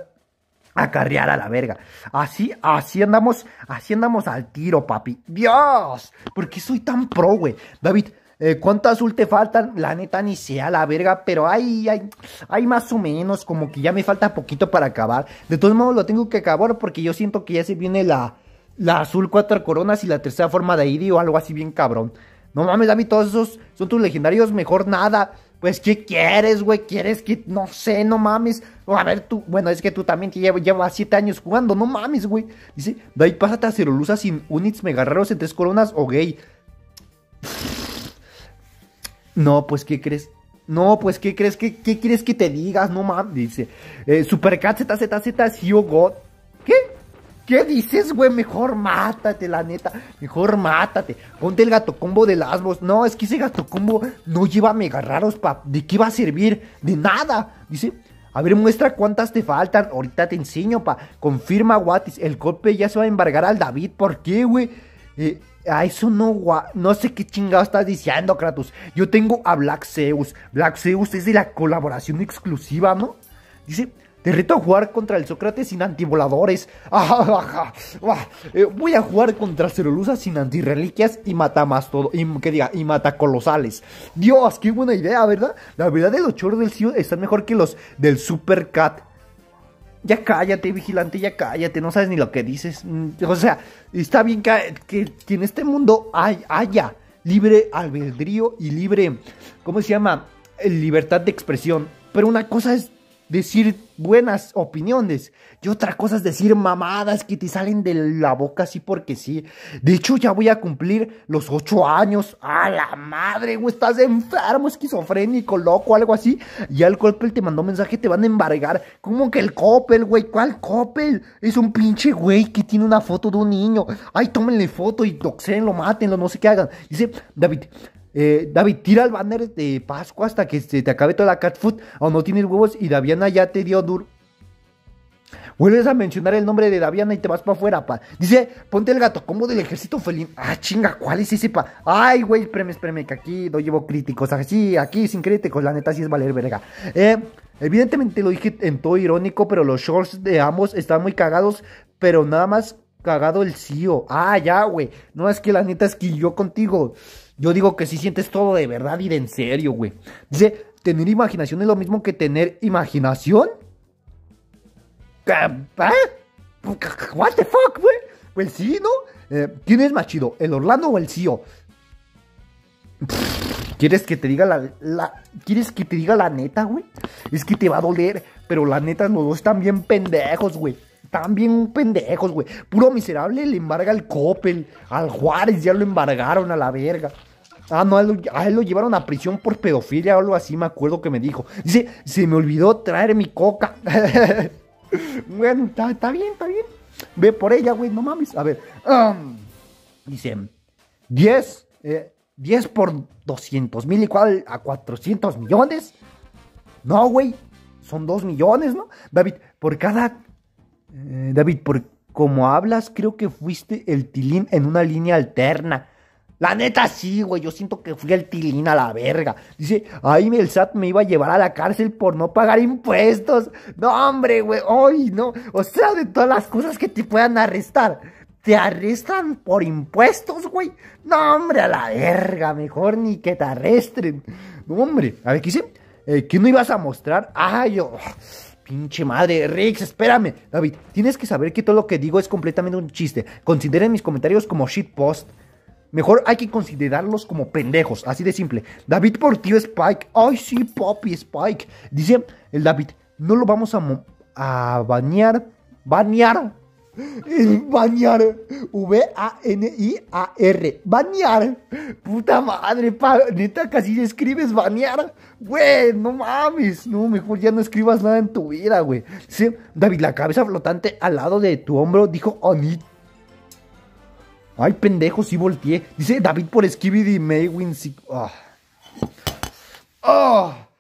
acarrear a la verga. Así, así andamos, así andamos al tiro, papi. Dios, ¿por qué soy tan pro, güey? David, eh, ¿cuánto azul te faltan? La neta ni sea la verga, pero hay, hay, hay más o menos, como que ya me falta poquito para acabar. De todos modos lo tengo que acabar porque yo siento que ya se viene la, la azul cuatro coronas y la tercera forma de ID. o algo así bien cabrón. No mames, David, todos esos son tus legendarios, mejor nada. Pues, ¿qué quieres, güey? ¿Quieres que, no sé, no mames? A ver, tú, bueno, es que tú también te llevas lleva siete años jugando, no mames, güey. Dice, de pásate a Cerolusa sin units megarreros en tres coronas o gay. No, pues, ¿qué crees? No, pues, ¿qué crees? ¿Qué, qué crees que te digas? No mames, dice. Eh, Supercat ZZZ, CEO God. ¿Qué dices, güey? Mejor mátate, la neta. Mejor mátate. Ponte el gato combo de las No, es que ese gato combo no lleva mega raros, pa. ¿De qué va a servir? De nada. Dice, a ver, muestra cuántas te faltan. Ahorita te enseño, pa. Confirma, Watis. El golpe ya se va a embargar al David. ¿Por qué, güey? Eh, a eso no, no sé qué chingado estás diciendo, Kratos. Yo tengo a Black Zeus. Black Zeus es de la colaboración exclusiva, ¿no? Dice, te reto a jugar contra el Sócrates sin antivoladores. Ah, eh, voy a jugar contra Cerulusa sin antirreliquias y mata más todo. Y que diga, y mata colosales. Dios, qué buena idea, ¿verdad? La verdad de los chorros del cielo están mejor que los del Super Cat. Ya cállate, vigilante, ya cállate, no sabes ni lo que dices. Mm, o sea, está bien que, en este mundo hay, haya libre albedrío y libre, ¿cómo se llama? Eh, libertad de expresión. Pero una cosa es decir buenas opiniones. Y otra cosa es decir mamadas que te salen de la boca así porque sí. De hecho, ya voy a cumplir los ocho años. A ¡Ah, la madre, güey, estás enfermo, esquizofrénico, loco, algo así. Y al Coppel te mandó mensaje, te van a embargar. ¿Cómo que el Coppel, güey? ¿Cuál Coppel? Es un pinche güey que tiene una foto de un niño. Ay, tómenle foto y doxéenlo, mátenlo, no sé qué hagan. Dice, David, eh, David, tira el banner de Pascua hasta que se te acabe toda la cat food o no tienes huevos y Daviana ya te dio duro. Vuelves a mencionar el nombre de Daviana y te vas para afuera, pa. Dice, ponte el gato como del ejército felino. Ah, chinga, ¿cuál es ese, pa? Ay, güey, espérame, espérame, que aquí no llevo críticos. Así, ah, aquí sin críticos, la neta sí es valer verga. Eh, evidentemente lo dije en todo irónico, pero los shorts de ambos están muy cagados, pero nada más cagado el CEO. Ah, ya, güey. No es que la neta es que yo contigo. Yo digo que si sientes todo de verdad y de en serio, güey. Dice, ¿tener imaginación es lo mismo que tener imaginación? ¿Eh? ¿What the fuck, güey? Pues sí, ¿no? Eh, ¿Quién es más chido, el Orlando o el CEO? ¿Quieres que te diga la, la, ¿Quieres que te diga la neta, güey? Es que te va a doler, pero la neta los dos están bien pendejos, güey están bien pendejos, güey. Puro miserable le embarga al Coppel, al Juárez, ya lo embargaron a la verga. Ah, no, a él, lo llevaron a prisión por pedofilia o algo así, me acuerdo que me dijo. Dice, se me olvidó traer mi coca. bueno, está bien, está bien. Ve por ella, güey, no mames. A ver, um, dice, 10, 10 eh, por 200 mil igual a 400 millones. No, güey, son 2 millones, ¿no? David, por cada eh, David, por como hablas, creo que fuiste el tilín en una línea alterna. La neta sí, güey, yo siento que fui el tilín a la verga. Dice, ahí el SAT me iba a llevar a la cárcel por no pagar impuestos. No, hombre, güey, ay, no. O sea, de todas las cosas que te puedan arrestar, te arrestan por impuestos, güey. No, hombre, a la verga, mejor ni que te arresten. No, hombre, a ver, ¿qué dice? Eh, ¿Qué no ibas a mostrar? Ah, yo... Pinche madre, Rix, espérame. David, tienes que saber que todo lo que digo es completamente un chiste. Consideren mis comentarios como shitpost. Mejor hay que considerarlos como pendejos, así de simple. David por tío Spike. Ay, sí, Poppy Spike. Dice el David, no lo vamos a, a bañar. Bañar. Bañar. V-A-N-I-A-R. Bañar. Puta madre, pa. Neta, casi escribes bañar. Güey, no mames. No, mejor ya no escribas nada en tu vida, güey. Sí, David, la cabeza flotante al lado de tu hombro dijo Anit. Ay, pendejo, sí volteé. Dice David por Skibidi Maywin. Sí. Ah oh.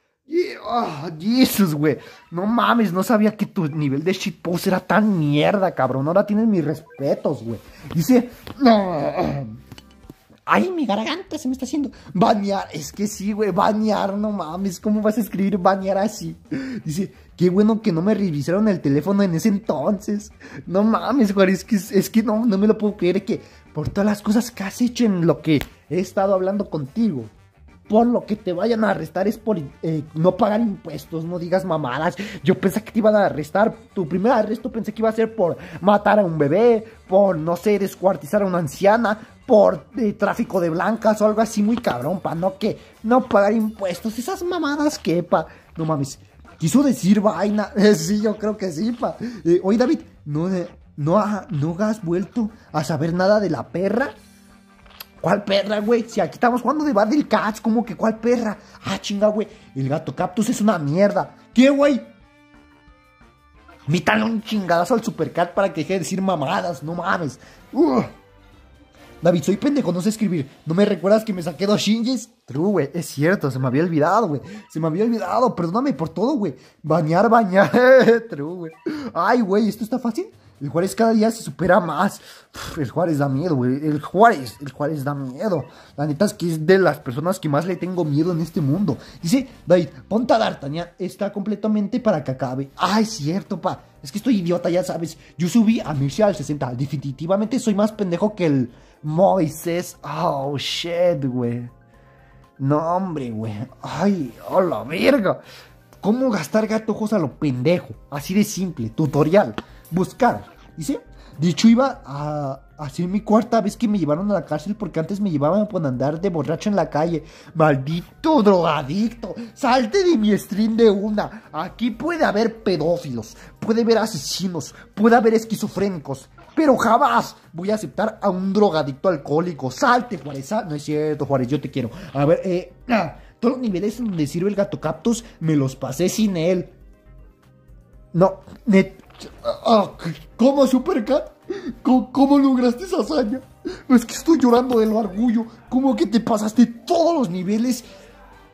Ah, Jesus, güey. No mames, no sabía que tu nivel de shitpost era tan mierda, cabrón. Ahora tienes mis respetos, güey. Dice. Ay, mi garganta se me está haciendo. Banear, es que sí, güey. Banear, no mames. ¿Cómo vas a escribir banear así? Dice, qué bueno que no me revisaron el teléfono en ese entonces. No mames, güey. Es que, es que no, no me lo puedo creer que por todas las cosas que has hecho en lo que he estado hablando contigo por lo que te vayan a arrestar es por eh, no pagar impuestos, no digas mamadas. Yo pensé que te iban a arrestar, tu primer arresto pensé que iba a ser por matar a un bebé, por, no sé, descuartizar a una anciana, por eh, tráfico de blancas o algo así muy cabrón, pa, no que no pagar impuestos, esas mamadas que, pa, no mames. Quiso decir vaina, eh, sí, yo creo que sí, pa. oye, David, no, no, no has vuelto a saber nada de la perra. ¿Cuál perra, güey? Si aquí estamos jugando de Battle Cats, ¿cómo que cuál perra? Ah, chinga, güey. El gato captus es una mierda. ¿Qué, güey? Mítale un chingadazo al Supercat para que deje de decir mamadas, no mames. David, soy pendejo, no sé escribir. ¿No me recuerdas que me saqué dos shinjis? True, güey, es cierto, se me había olvidado, güey. Se me había olvidado, perdóname por todo, güey. Bañar, bañar. True, güey. Ay, güey, ¿esto está fácil? El Juárez cada día se supera más. el Juárez da miedo, güey. El Juárez, el Juárez da miedo. La neta es que es de las personas que más le tengo miedo en este mundo. Dice, David, Ponta D'Artagnan está completamente para que acabe. Ay, cierto, pa. Es que estoy idiota, ya sabes. Yo subí a Mircea al 60. Definitivamente soy más pendejo que el Moises. Oh, shit, güey. No, hombre, güey. Ay, hola, la verga. ¿Cómo gastar gatojos a lo pendejo? Así de simple. Tutorial buscar. Y sí, dicho iba a hacer mi cuarta vez que me llevaron a la cárcel porque antes me llevaban por andar de borracho en la calle. Maldito drogadicto, salte de mi stream de una. Aquí puede haber pedófilos, puede haber asesinos, puede haber esquizofrénicos. Pero jamás voy a aceptar a un drogadicto alcohólico. Salte, Juárez. Ah, no es cierto, Juárez, yo te quiero. A ver, eh, ah, todos los niveles donde sirve el gato captus, me los pasé sin él. No, net, Ah, ¿Cómo, Supercat? ¿Cómo, lograste esa hazaña? Es que estoy llorando de lo orgullo. ¿Cómo que te pasaste todos los niveles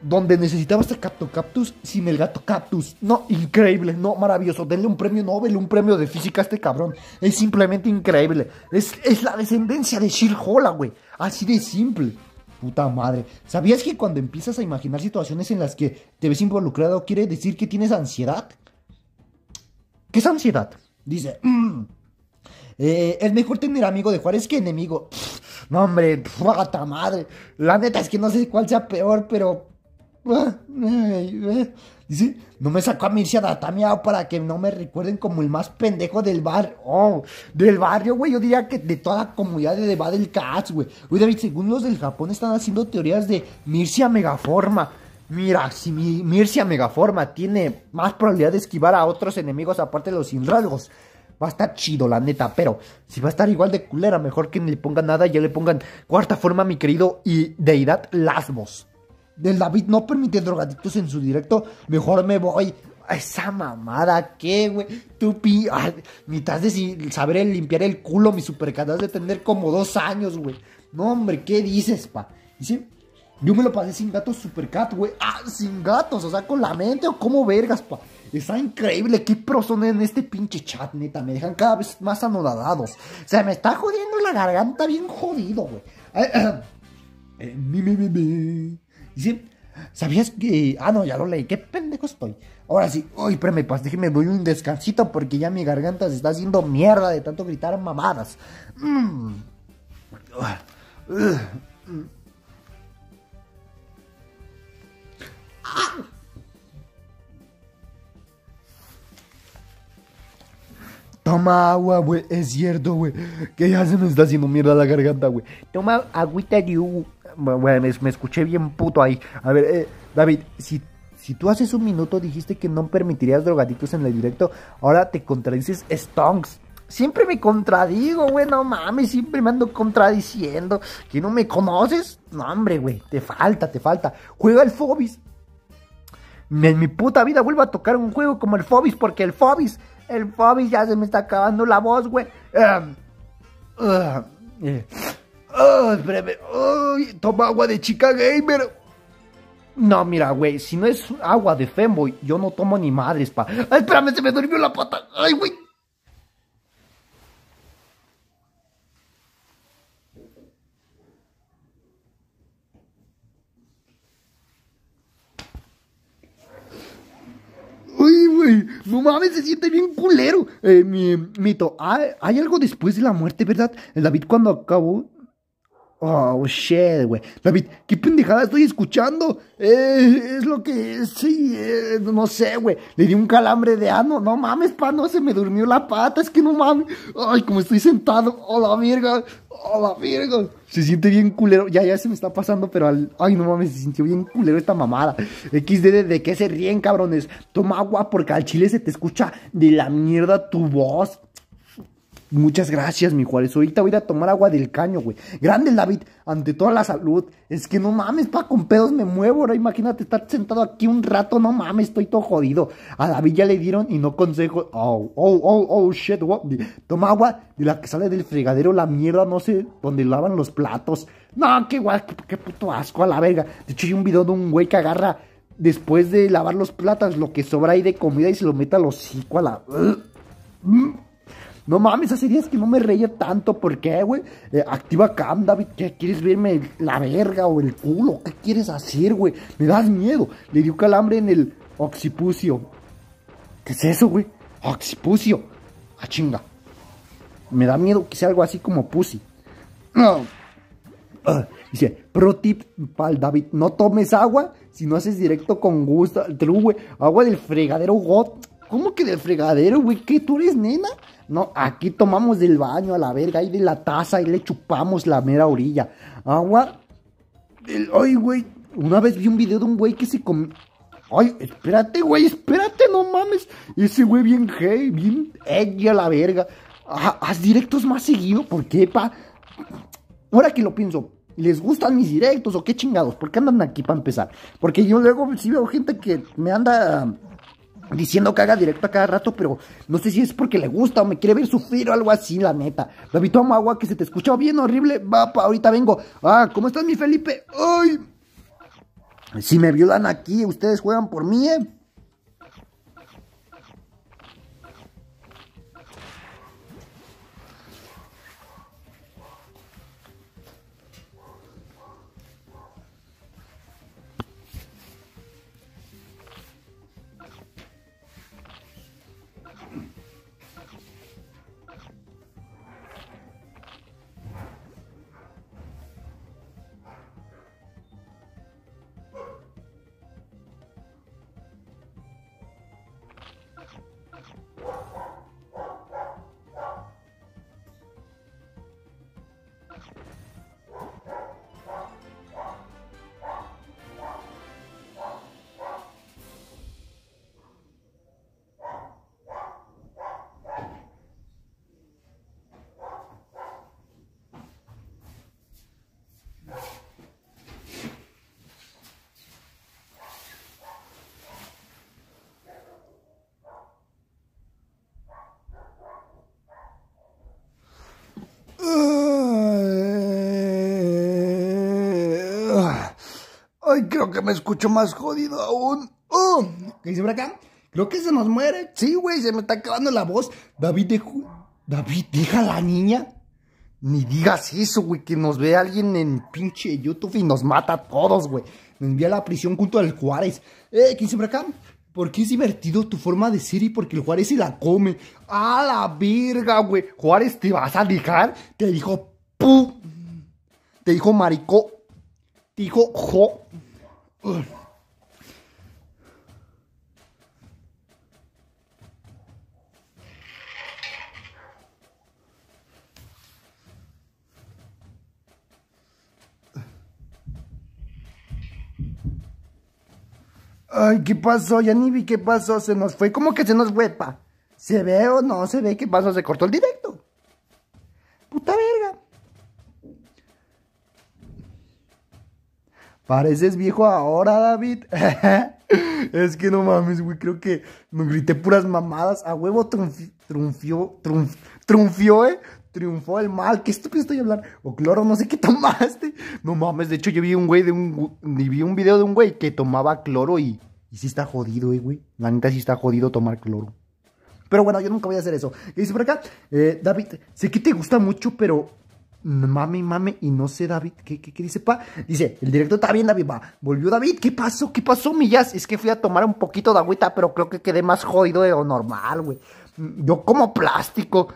donde necesitabas el Capto Cactus sin el gato Cactus? No, increíble, no, maravilloso. Denle un premio Nobel, un premio de física a este cabrón. Es simplemente increíble. Es, la descendencia de Shir güey. Así de simple. Puta madre. ¿Sabías que cuando empiezas a imaginar situaciones en las que te ves involucrado quiere decir que tienes ansiedad? ¿Qué es ansiedad? Dice, mm, eh, es mejor tener amigo de Juárez que enemigo. no, hombre, puta madre. La neta es que no sé cuál sea peor, pero... Dice, no me sacó a Mircea Datamiao para que no me recuerden como el más pendejo del bar. Oh, del barrio, güey. Yo diría que de toda la comunidad de Badel del Cats, güey. Uy David, según los del Japón están haciendo teorías de Mircea Megaforma. Mira, si mi Mircia Megaforma tiene más probabilidad de esquivar a otros enemigos aparte de los sin rasgos, va a estar chido, la neta. Pero si va a estar igual de culera, mejor que ni le pongan nada, y ya le pongan cuarta forma, mi querido y deidad Lasmos. Del David no permite drogadictos en su directo, mejor me voy. Esa mamada, ¿qué, güey? Tupi, pi. te mitad de saber limpiar el culo, mi supercadaz de tener como dos años, güey. No, hombre, ¿qué dices, pa? Y yo me lo pasé sin gatos Supercat, güey. Ah, sin gatos, o sea, con la mente o como vergas, pa. Está increíble, qué pros en este pinche chat, neta. Me dejan cada vez más anodadados. O sea, me está jodiendo la garganta bien jodido, güey. Eh, eh, eh, Dice, ¿sabías que...? Ah, no, ya lo leí. Qué pendejo estoy. Ahora sí. Uy, espérame, pa! déjeme, doy un descansito porque ya mi garganta se está haciendo mierda de tanto gritar mamadas. ¡Mmm! Toma agua, güey. Es cierto, güey. Que ya se me está haciendo mierda la garganta, güey. Toma agüita de me, escuché bien puto ahí. A ver, eh, David, si, si tú haces un minuto dijiste que no permitirías drogadictos en el directo, ahora te contradices Stonks. Siempre me contradigo, güey, no mames, siempre me ando contradiciendo. ¿Que no me conoces? No, hombre, güey, te falta, te falta. Juega el Fobis, en mi puta vida vuelvo a tocar un juego como el Fobis, porque el Fobis, el Fobis ya se me está acabando la voz, güey. Em, eh, eh, breve toma agua de chica gamer. No, mira, güey, si no es agua de Femboy, yo no tomo ni madres, pa. espérame, se me durmió la pata. Ay, güey. uy güey, no mames, se siente bien culero. Eh, mi, mito, hay, algo después de la muerte, ¿verdad? David cuando acabó Oh, shit, güey. David, ¿qué pendejada estoy escuchando? Eh, es lo que... Sí, eh, no sé, güey. Le di un calambre de ano. Ah, no mames, pa, no, se me durmió la pata. Es que no mames. Ay, como estoy sentado. hola, mierda, hola, mierda, Se siente bien culero. Ya, ya se me está pasando, pero Ay, no mames, se sintió bien culero esta mamada. XD, de qué se ríen, cabrones? Toma agua porque al chile se te escucha de la mierda tu voz. Muchas gracias, mi Juárez. Ahorita voy a tomar agua del caño, güey. Grande David, ante toda la salud. Es que no mames, pa, con pedos me muevo. Ahora imagínate estar sentado aquí un rato. No mames, estoy todo jodido. A David ya le dieron y no consejo. Oh, oh, oh, oh, shit, what? Toma agua de la que sale del fregadero, la mierda, no sé, donde lavan los platos. No, qué guay, qué, puto asco a la verga. De hecho, hay un video de un güey que agarra después de lavar los platos lo que sobra ahí de comida y se lo mete a los hocico a la. Uh, mm. No mames, hace días que no me reía tanto. ¿Por qué, güey? Eh, activa cam, David. ¿Qué quieres verme la verga o el culo? ¿Qué quieres hacer, güey? Me das miedo. Le dio calambre en el occipucio. ¿Qué es eso, güey? Occipucio. A ah, chinga. Me da miedo que sea algo así como pussy. Ah. Ah. dice, pro tip pal David, no tomes agua si no haces directo con gusto. güey. Agua del fregadero God. ¿Cómo que del fregadero, güey? ¿Qué? ¿Tú eres nena? No, aquí tomamos del baño a la verga y de la taza y le chupamos la mera orilla. Agua. Ay, güey. Una vez vi un video de un güey que se comió. Ay, espérate, güey, espérate, no mames. Ese güey bien gay, bien a la verga. Ah, haz directos más seguido, ¿por qué, pa? Ahora que lo pienso, ¿les gustan mis directos o qué chingados? ¿Por qué andan aquí para empezar? Porque yo luego sí veo gente que me anda diciendo que haga directo a cada rato, pero no sé si es porque le gusta o me quiere ver sufrir o algo así, la neta. David, toma agua que se te escuchó bien horrible. Va, pa, ahorita vengo. Ah, ¿cómo estás, mi Felipe? ¡Ay! Si me violan aquí, ustedes juegan por mí, eh. Creo que me escucho más jodido aún. ¡Oh! ¿Qué dice Bracam? Creo que se nos muere. Sí, güey, se me está acabando la voz. David, David, deja la niña. Ni digas eso, güey, que nos ve alguien en pinche YouTube y nos mata a todos, güey. Me envía a la prisión junto al Juárez. Eh, ¿qué dice por qué es divertido tu forma de ser y porque el Juárez se la come. ¡A la verga, güey! Juárez, ¿te vas a dejar? Te dijo pu. Te dijo marico. Te dijo jo. Ay, ¿qué pasó? Ya ni vi qué pasó, se nos fue. Como que se nos huepa ¿Se ve o no se ve qué pasó? Se cortó el directo. Puta Pareces viejo ahora, David. es que no mames, güey. Creo que me grité puras mamadas. A huevo triunfió, trunfió, eh. Triunfó el mal. Qué estúpido estoy hablando. O cloro, no sé qué tomaste. No mames, de hecho yo vi un güey de un... Vi un video de un güey que tomaba cloro y... Y sí está jodido, eh, güey. La neta sí está jodido tomar cloro. Pero bueno, yo nunca voy a hacer eso. y dice por acá? Eh, David, sé que te gusta mucho, pero mame, mame, y no sé, David, ¿qué, dice, pa? Dice, el directo está bien, David, va, volvió David, ¿qué pasó? ¿Qué pasó, Millas? Es que fui a tomar un poquito de agüita, pero creo que quedé más jodido de lo normal, güey. Yo como plástico.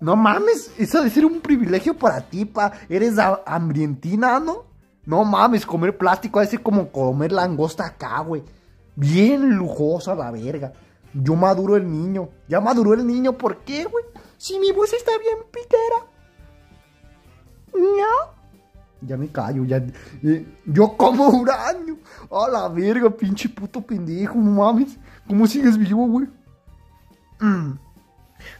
No mames, eso debe ser un privilegio para ti, pa. Eres hambrientina, ¿no? No mames, comer plástico Es como comer langosta acá, güey. Bien lujosa la verga. Yo maduro el niño. Ya maduró el niño, ¿por qué, güey? Si mi voz está bien pitera. No. Ya me callo, ya. Eh, yo como uranio. A la verga, pinche puto pendejo, no mames. ¿Cómo sigues vivo, güey? Mm.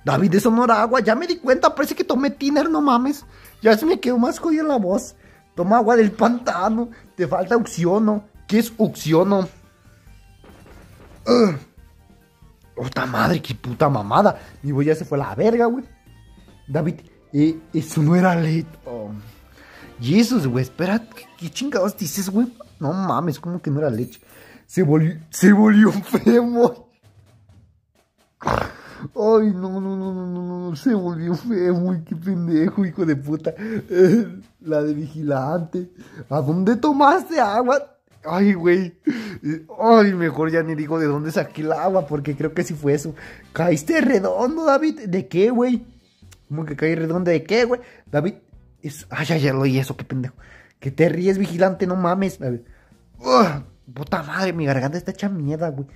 David, eso no agua. Ya me di cuenta, parece que tomé tiner, no mames. Ya se me quedó más jodida la voz. Toma agua del pantano. Te falta oxiono. ¿Qué es oxiono? Uh. madre, qué puta mamada! Mi voz ya se fue a la verga, güey. David, y, no era leche y Oh. Jesus, güey, espera, ¿qué, chingados dices, güey? No mames, como que no era leche. Se volvió, se volvió Ay, no, no, no, no, no, se volvió feo, qué pendejo, hijo de puta. La de vigilante. ¿A dónde tomaste agua? Ay, güey. Ay, mejor ya ni digo de dónde saqué el agua, porque creo que sí fue eso. Caíste redondo, David. ¿De qué, güey? Como que cae redonda de qué, güey? David, es... ay, ya, ya lo oí eso, qué pendejo. Que te ríes, vigilante, no mames. David. puta madre, mi garganta está hecha mierda, güey.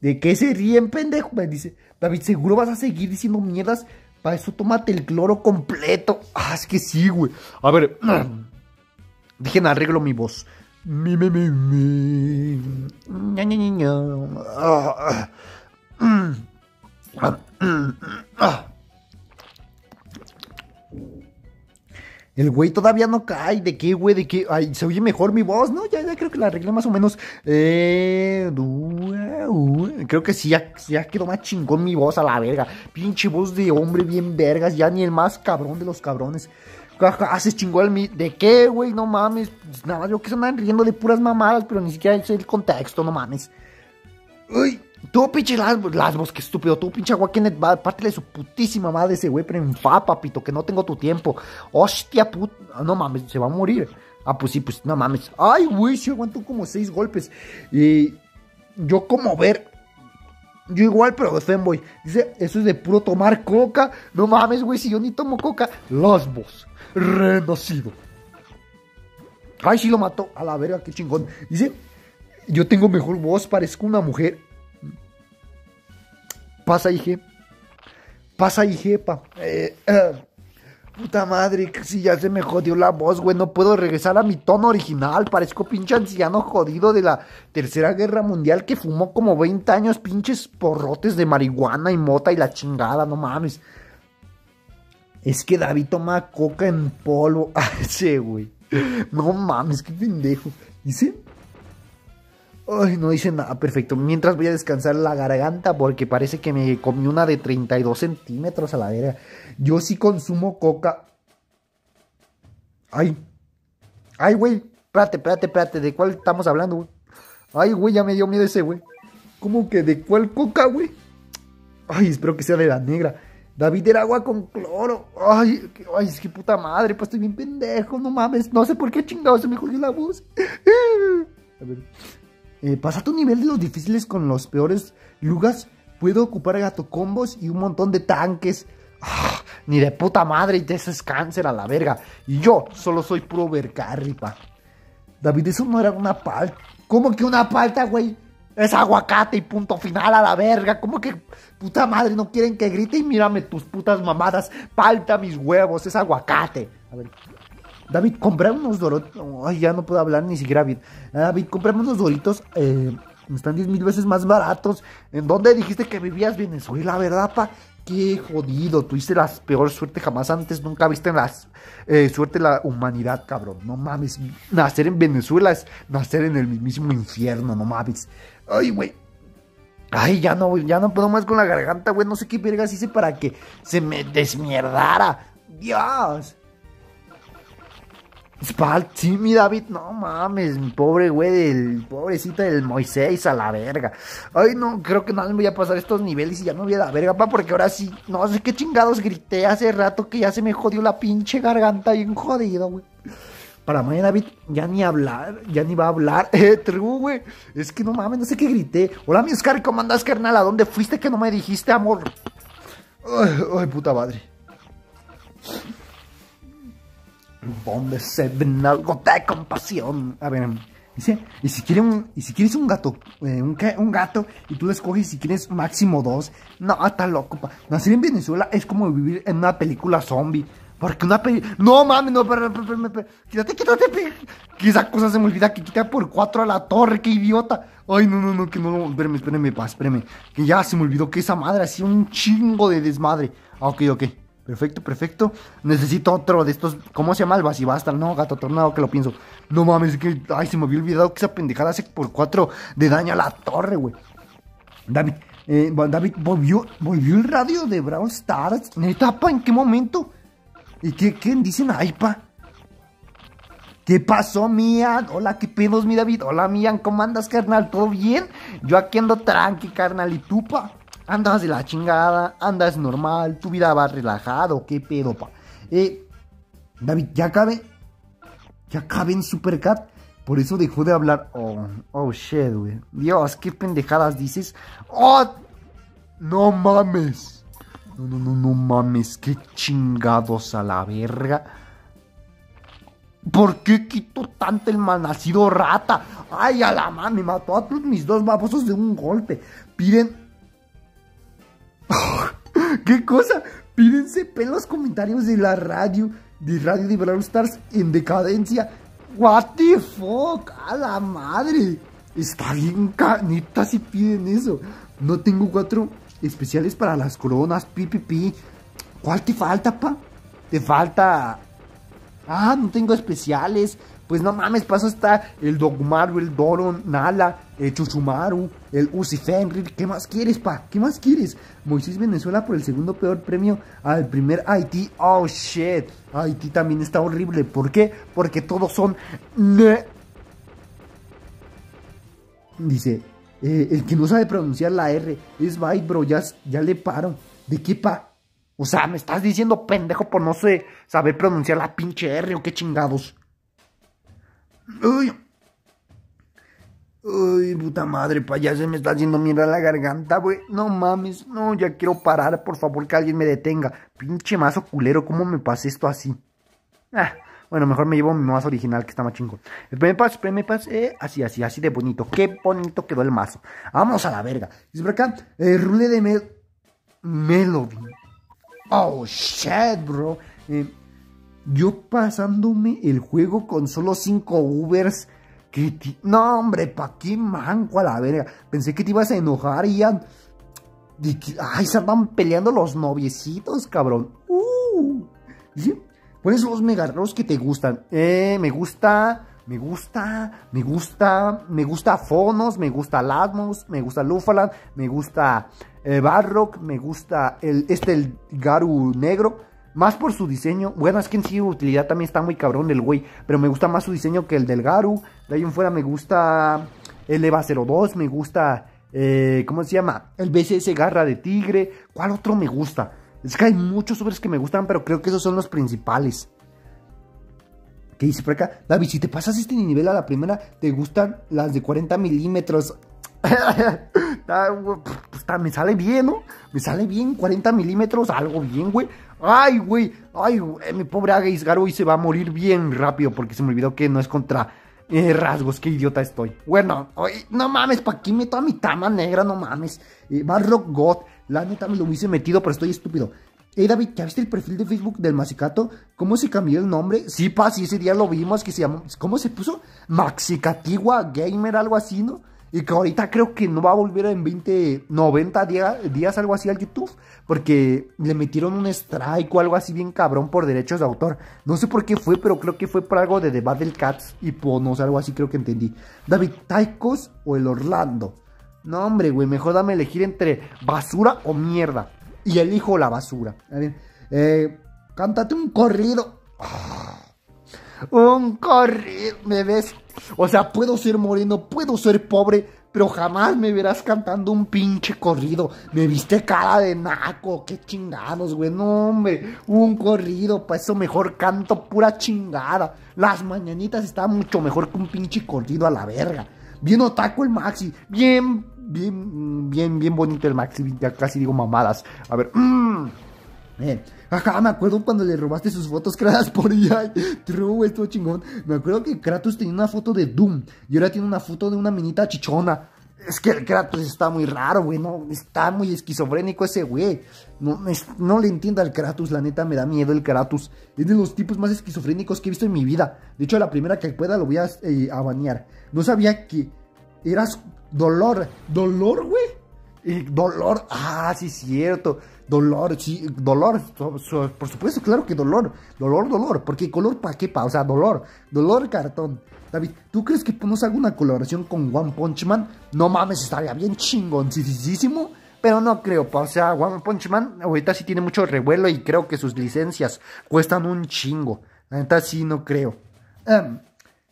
¿De qué se ríen, pendejo? Me dice, David, seguro vas a seguir diciendo mierdas. Para eso tómate el cloro completo. Ah, es que sí, güey. A ver, en arreglo mi voz. Mi, mi, mi, mi. Ña, Ña, Ña, ah, ah, ah. Mm, mm, ah. El güey todavía no cae. ¿De qué, güey? ¿De qué? Ay, se oye mejor mi voz, ¿no? Ya, ya creo que la arreglé más o menos. Eh, eh, eh. creo que sí, ya, quedó más chingón mi voz a la verga. Pinche voz de hombre bien vergas. Ya ni el más cabrón de los cabrones. Haces chingón el mi. ¿De qué, güey? No mames. Nada pues, nada, yo que se andan riendo de puras mamadas, pero ni siquiera es el contexto, no mames. Uy. Tú, pinche Lasbos, Lasbos, qué estúpido. Tú, pinche agua, pártele su putísima madre ese güey, pero en fa, papito, que no tengo tu tiempo. Hostia puta. Ah, no mames, se va a morir. Ah, pues sí, pues no mames. Ay, güey, se aguantó como seis golpes. Y yo, como ver. Yo igual, pero de Dice, eso es de puro tomar coca. No mames, güey, si yo ni tomo coca. Lasbos, renacido. Ay, sí lo mató. A la verga, qué chingón. Dice, yo tengo mejor voz, parezco una mujer. Pasa je. Pasa y Eh, puta madre, si ya se me jodió la voz, güey. No puedo regresar a mi tono original. Parezco pinche anciano jodido de la Tercera Guerra Mundial que fumó como 20 años pinches porrotes de marihuana y mota y la chingada, no mames. Es que David toma coca en polvo. Ay, ah, güey. No mames, qué pendejo. Dice Ay, no dice nada, perfecto. Mientras voy a descansar la garganta porque parece que me comí una de 32 centímetros a la verga. Yo sí consumo coca. Ay. Ay, güey. Espérate, espérate, espérate. ¿De cuál estamos hablando, güey? Ay, güey, ya me dio miedo ese, güey. ¿Cómo que de cuál coca, güey? Ay, espero que sea de la negra. David era agua con cloro. Ay, ay, es que puta madre, pues estoy bien pendejo, no mames. No sé por qué chingado, se me jodió la voz. A ver. Eh, Pasa tu nivel de los difíciles con los peores Lugas, puedo ocupar gato combos y un montón de tanques. Ah, ni de puta madre, y eso es cáncer a la verga. Y yo solo soy puro ripa David, eso no era una palta. ¿Cómo que una palta, güey? Es aguacate y punto final a la verga. ¿Cómo que puta madre no quieren que grite y mírame tus putas mamadas? Palta mis huevos, es aguacate. A ver. David, compré unos doritos. Ay, ya no puedo hablar ni siquiera bien. Ah, David, compré unos doritos. Eh, están 10 mil veces más baratos. ¿En dónde dijiste que vivías Venezuela, verdad, pa? Qué jodido. Tuviste la peor suerte jamás antes. Nunca viste la eh, suerte de la humanidad, cabrón. No mames. Nacer en Venezuela es nacer en el mismísimo infierno, no mames. Ay, güey. Ay, ya no, ya no puedo más con la garganta, güey. No sé qué vergas hice para que se me desmierdara. Dios. Spalt, pues, sí, mi David, no mames, mi pobre güey, del pobrecito del Moisés a la verga. Ay, no, creo que no me voy a pasar estos niveles y ya no voy a la verga, pa, porque ahora sí, no sé qué chingados grité hace rato que ya se me jodió la pinche garganta bien jodido, güey. Para mañana David ya ni hablar, ya ni va a hablar. Eh, true, güey. Es que no mames, no sé qué grité. Hola, mi Oscar, ¿cómo andas, carnal? ¿A dónde fuiste que no me dijiste, amor? Ay, ay puta madre donde se ven algo de compasión. A ver, dice, y si quieres un, y si quieres un gato, eh, un, un, gato, y tú escoges si quieres máximo dos, no, está loco. Pa. Nacer en Venezuela es como vivir en una película zombie. Porque una peli... No, mami, no, pero, pero, pero, pero quítate, quítate. Que esa cosa se me olvida que quita por cuatro a la torre, qué idiota. Ay, no, no, no, que no, Espérame, espérame, pa, espérame. Que ya se me olvidó que esa madre hacía un chingo de desmadre. Ah, ok, ok. Perfecto, perfecto. Necesito otro de estos. ¿Cómo se llama? El basta no, gato tornado, que lo pienso. No mames, que. Ay, se me había olvidado que esa pendejada hace por cuatro de daño a la torre, güey. David, eh, David, ¿volvió, ¿volvió el radio de Brawl Stars? ¿Neta, pa? ¿En qué momento? ¿Y qué, qué dicen ay, pa? ¿Qué pasó, Mian? Hola, ¿qué pedos, mi David? Hola, Mian, ¿cómo andas, carnal? ¿Todo bien? Yo aquí ando tranqui, carnal, ¿y tú, pa? andas de la chingada, andas normal, tu vida va relajado, qué pedo, pa. Eh, David, ya cabe, ya cabe en Supercat. Por eso dejó de hablar. Oh, oh shit, wey... Dios, qué pendejadas dices. Oh, no mames. No, no, no, no mames. Qué chingados a la verga. ¿Por qué quito tanto el malnacido rata? Ay, a la me mató a todos mis dos babosos de un golpe. Piden ¿Qué cosa? Pídense pelos comentarios de la radio, de Radio de Brawl Stars en decadencia. What the fuck, a la madre. Está bien canita si piden eso. No tengo cuatro especiales para las coronas, pipipi. ¿Cuál te falta, pa? Te falta... Ah, no tengo especiales. Pues no mames, paso hasta el Dogmaru, el Doron, Nala, el eh, Chuchumaru, el Uzi Fenrir. ¿Qué más quieres, pa? ¿Qué más quieres? Moisés Venezuela por el segundo peor premio al primer Haití. Oh, shit. Haití también está horrible. ¿Por qué? Porque todos son... Dice, eh, el que no sabe pronunciar la R es Byte, bro. Ya, le paro. ¿De qué, pa? O sea, me estás diciendo pendejo por no sé saber pronunciar la pinche R o qué chingados. Uy. Uy, puta madre, pa, ya se me está haciendo mierda la garganta, güey. No mames, no, ya quiero parar, por favor, que alguien me detenga. Pinche mazo culero, ¿cómo me pasé esto así? Ah, bueno, mejor me llevo mi mazo original, que está más chingón. Me pas me eh, así, así, así de bonito. Qué bonito quedó el mazo. Vamos a la verga. Es acá, eh, rule de me... Melody. Oh, shit, bro. Eh, yo pasándome el juego con solo 5 Ubers no, hombre, pa' qué manco a la verga. Pensé que te ibas a enojar y Ay, se andan peleando los noviecitos, cabrón. Uh. ¿Cuáles los megarros que te gustan? Eh, me gusta. Me gusta, me gusta, me gusta Fonos, me gusta Latmos, me gusta Lufaland, me gusta eh, Barrock, me gusta el, este, el Garu Negro, más por su diseño. Bueno, es que en sí utilidad también está muy cabrón el güey. Pero me gusta más su diseño que el del Garu. De ahí en fuera me gusta el EVA 02. Me gusta. Eh, ¿Cómo se llama? El BCS Garra de Tigre. ¿Cuál otro me gusta? Es que hay muchos sobres que me gustan, pero creo que esos son los principales. ¿Qué dice por acá? David, si te pasas este nivel a la primera, te gustan las de 40 milímetros. Pues, me sale bien, ¿no? Me sale bien 40 milímetros, algo bien, güey. Ay, güey. Ay, eh, mi pobre Agisgaro y se va a morir bien rápido porque se me olvidó que no es contra eh, rasgos. Qué idiota estoy. Bueno, no mames, pa' aquí meto a mi tama negra, no mames. Barrock God. La neta me lo hubiese metido, pero estoy estúpido. Hey David, ¿ya viste el perfil de Facebook del Masicato? ¿Cómo se cambió el nombre? Sí, pa, si ese día lo vimos que se llamó. ¿Cómo se puso? Maxicatigua Gamer, algo así, ¿no? Y que ahorita creo que no va a volver en 20, 90 días, algo así al YouTube. Porque le metieron un strike o algo así bien cabrón por derechos de autor. No sé por qué fue, pero creo que fue por algo de The Battle Cats y Ponos, algo así creo que entendí. David Taikos o el Orlando. No, hombre, güey, mejor dame elegir entre basura o mierda. Y elijo la basura. Eh, cántate un corrido. Ah un corrido, ¿me ves? O sea, puedo ser moreno, puedo ser pobre, pero jamás me verás cantando un pinche corrido. Me viste cara de naco, qué chingados, güey. No, hombre, un corrido, pues eso mejor canto pura chingada. Las mañanitas están mucho mejor que un pinche corrido a la verga. Bien otaco el Maxi, bien, bien, bien, bien bonito el Maxi. Ya casi digo mamadas. A ver, mmm. Ajá, me acuerdo cuando le robaste sus fotos Kratos, por ya, True, esto chingón. Me acuerdo que Kratos tenía una foto de Doom y ahora tiene una foto de una minita chichona. Es que el Kratos está muy raro, güey. No, está muy esquizofrénico ese güey. No, no le entiendo al Kratos, la neta me da miedo el Kratos. Es de los tipos más esquizofrénicos que he visto en mi vida. De hecho, la primera que pueda lo voy a, eh, banear. No sabía que eras dolor. ¿Dolor, güey? Eh, dolor. Ah, sí, cierto. Dolor, sí, dolor, por supuesto, claro que dolor, dolor, dolor, porque color para qué pa, o sea, dolor, dolor cartón. David, ¿tú crees que ponemos alguna colaboración con One Punch Man? No mames, estaría bien chingoncísimo, pero no creo, o sea, One Punch Man ahorita sí tiene mucho revuelo y creo que sus licencias cuestan un chingo. La sí no creo. Em,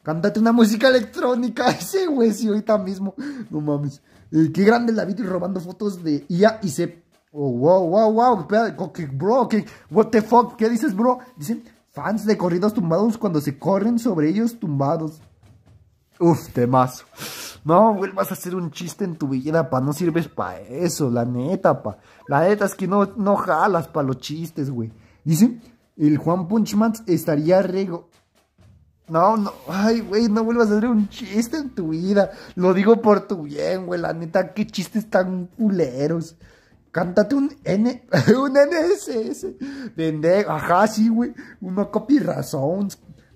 cántate una música electrónica, ese güey, sí ahorita mismo. No mames. Eh, qué grande David robando fotos de IA y se Oh, wow, wow, wow, bro, ¿qué, what the fuck, ¿qué dices, bro? Dicen fans de corridos tumbados cuando se corren sobre ellos tumbados. Uf, temazo. No vuelvas a hacer un chiste en tu vida, pa. No sirves pa eso, la neta, pa. La neta es que no, no jalas pa los chistes, güey. Dicen, el Juan Punchman estaría rego. No, no, ay, güey, no vuelvas a hacer un chiste en tu vida. Lo digo por tu bien, güey. La neta, qué chistes tan culeros. Cántate un N, un NSS. ¡Vende! ajá, sí, güey. Una copy razón.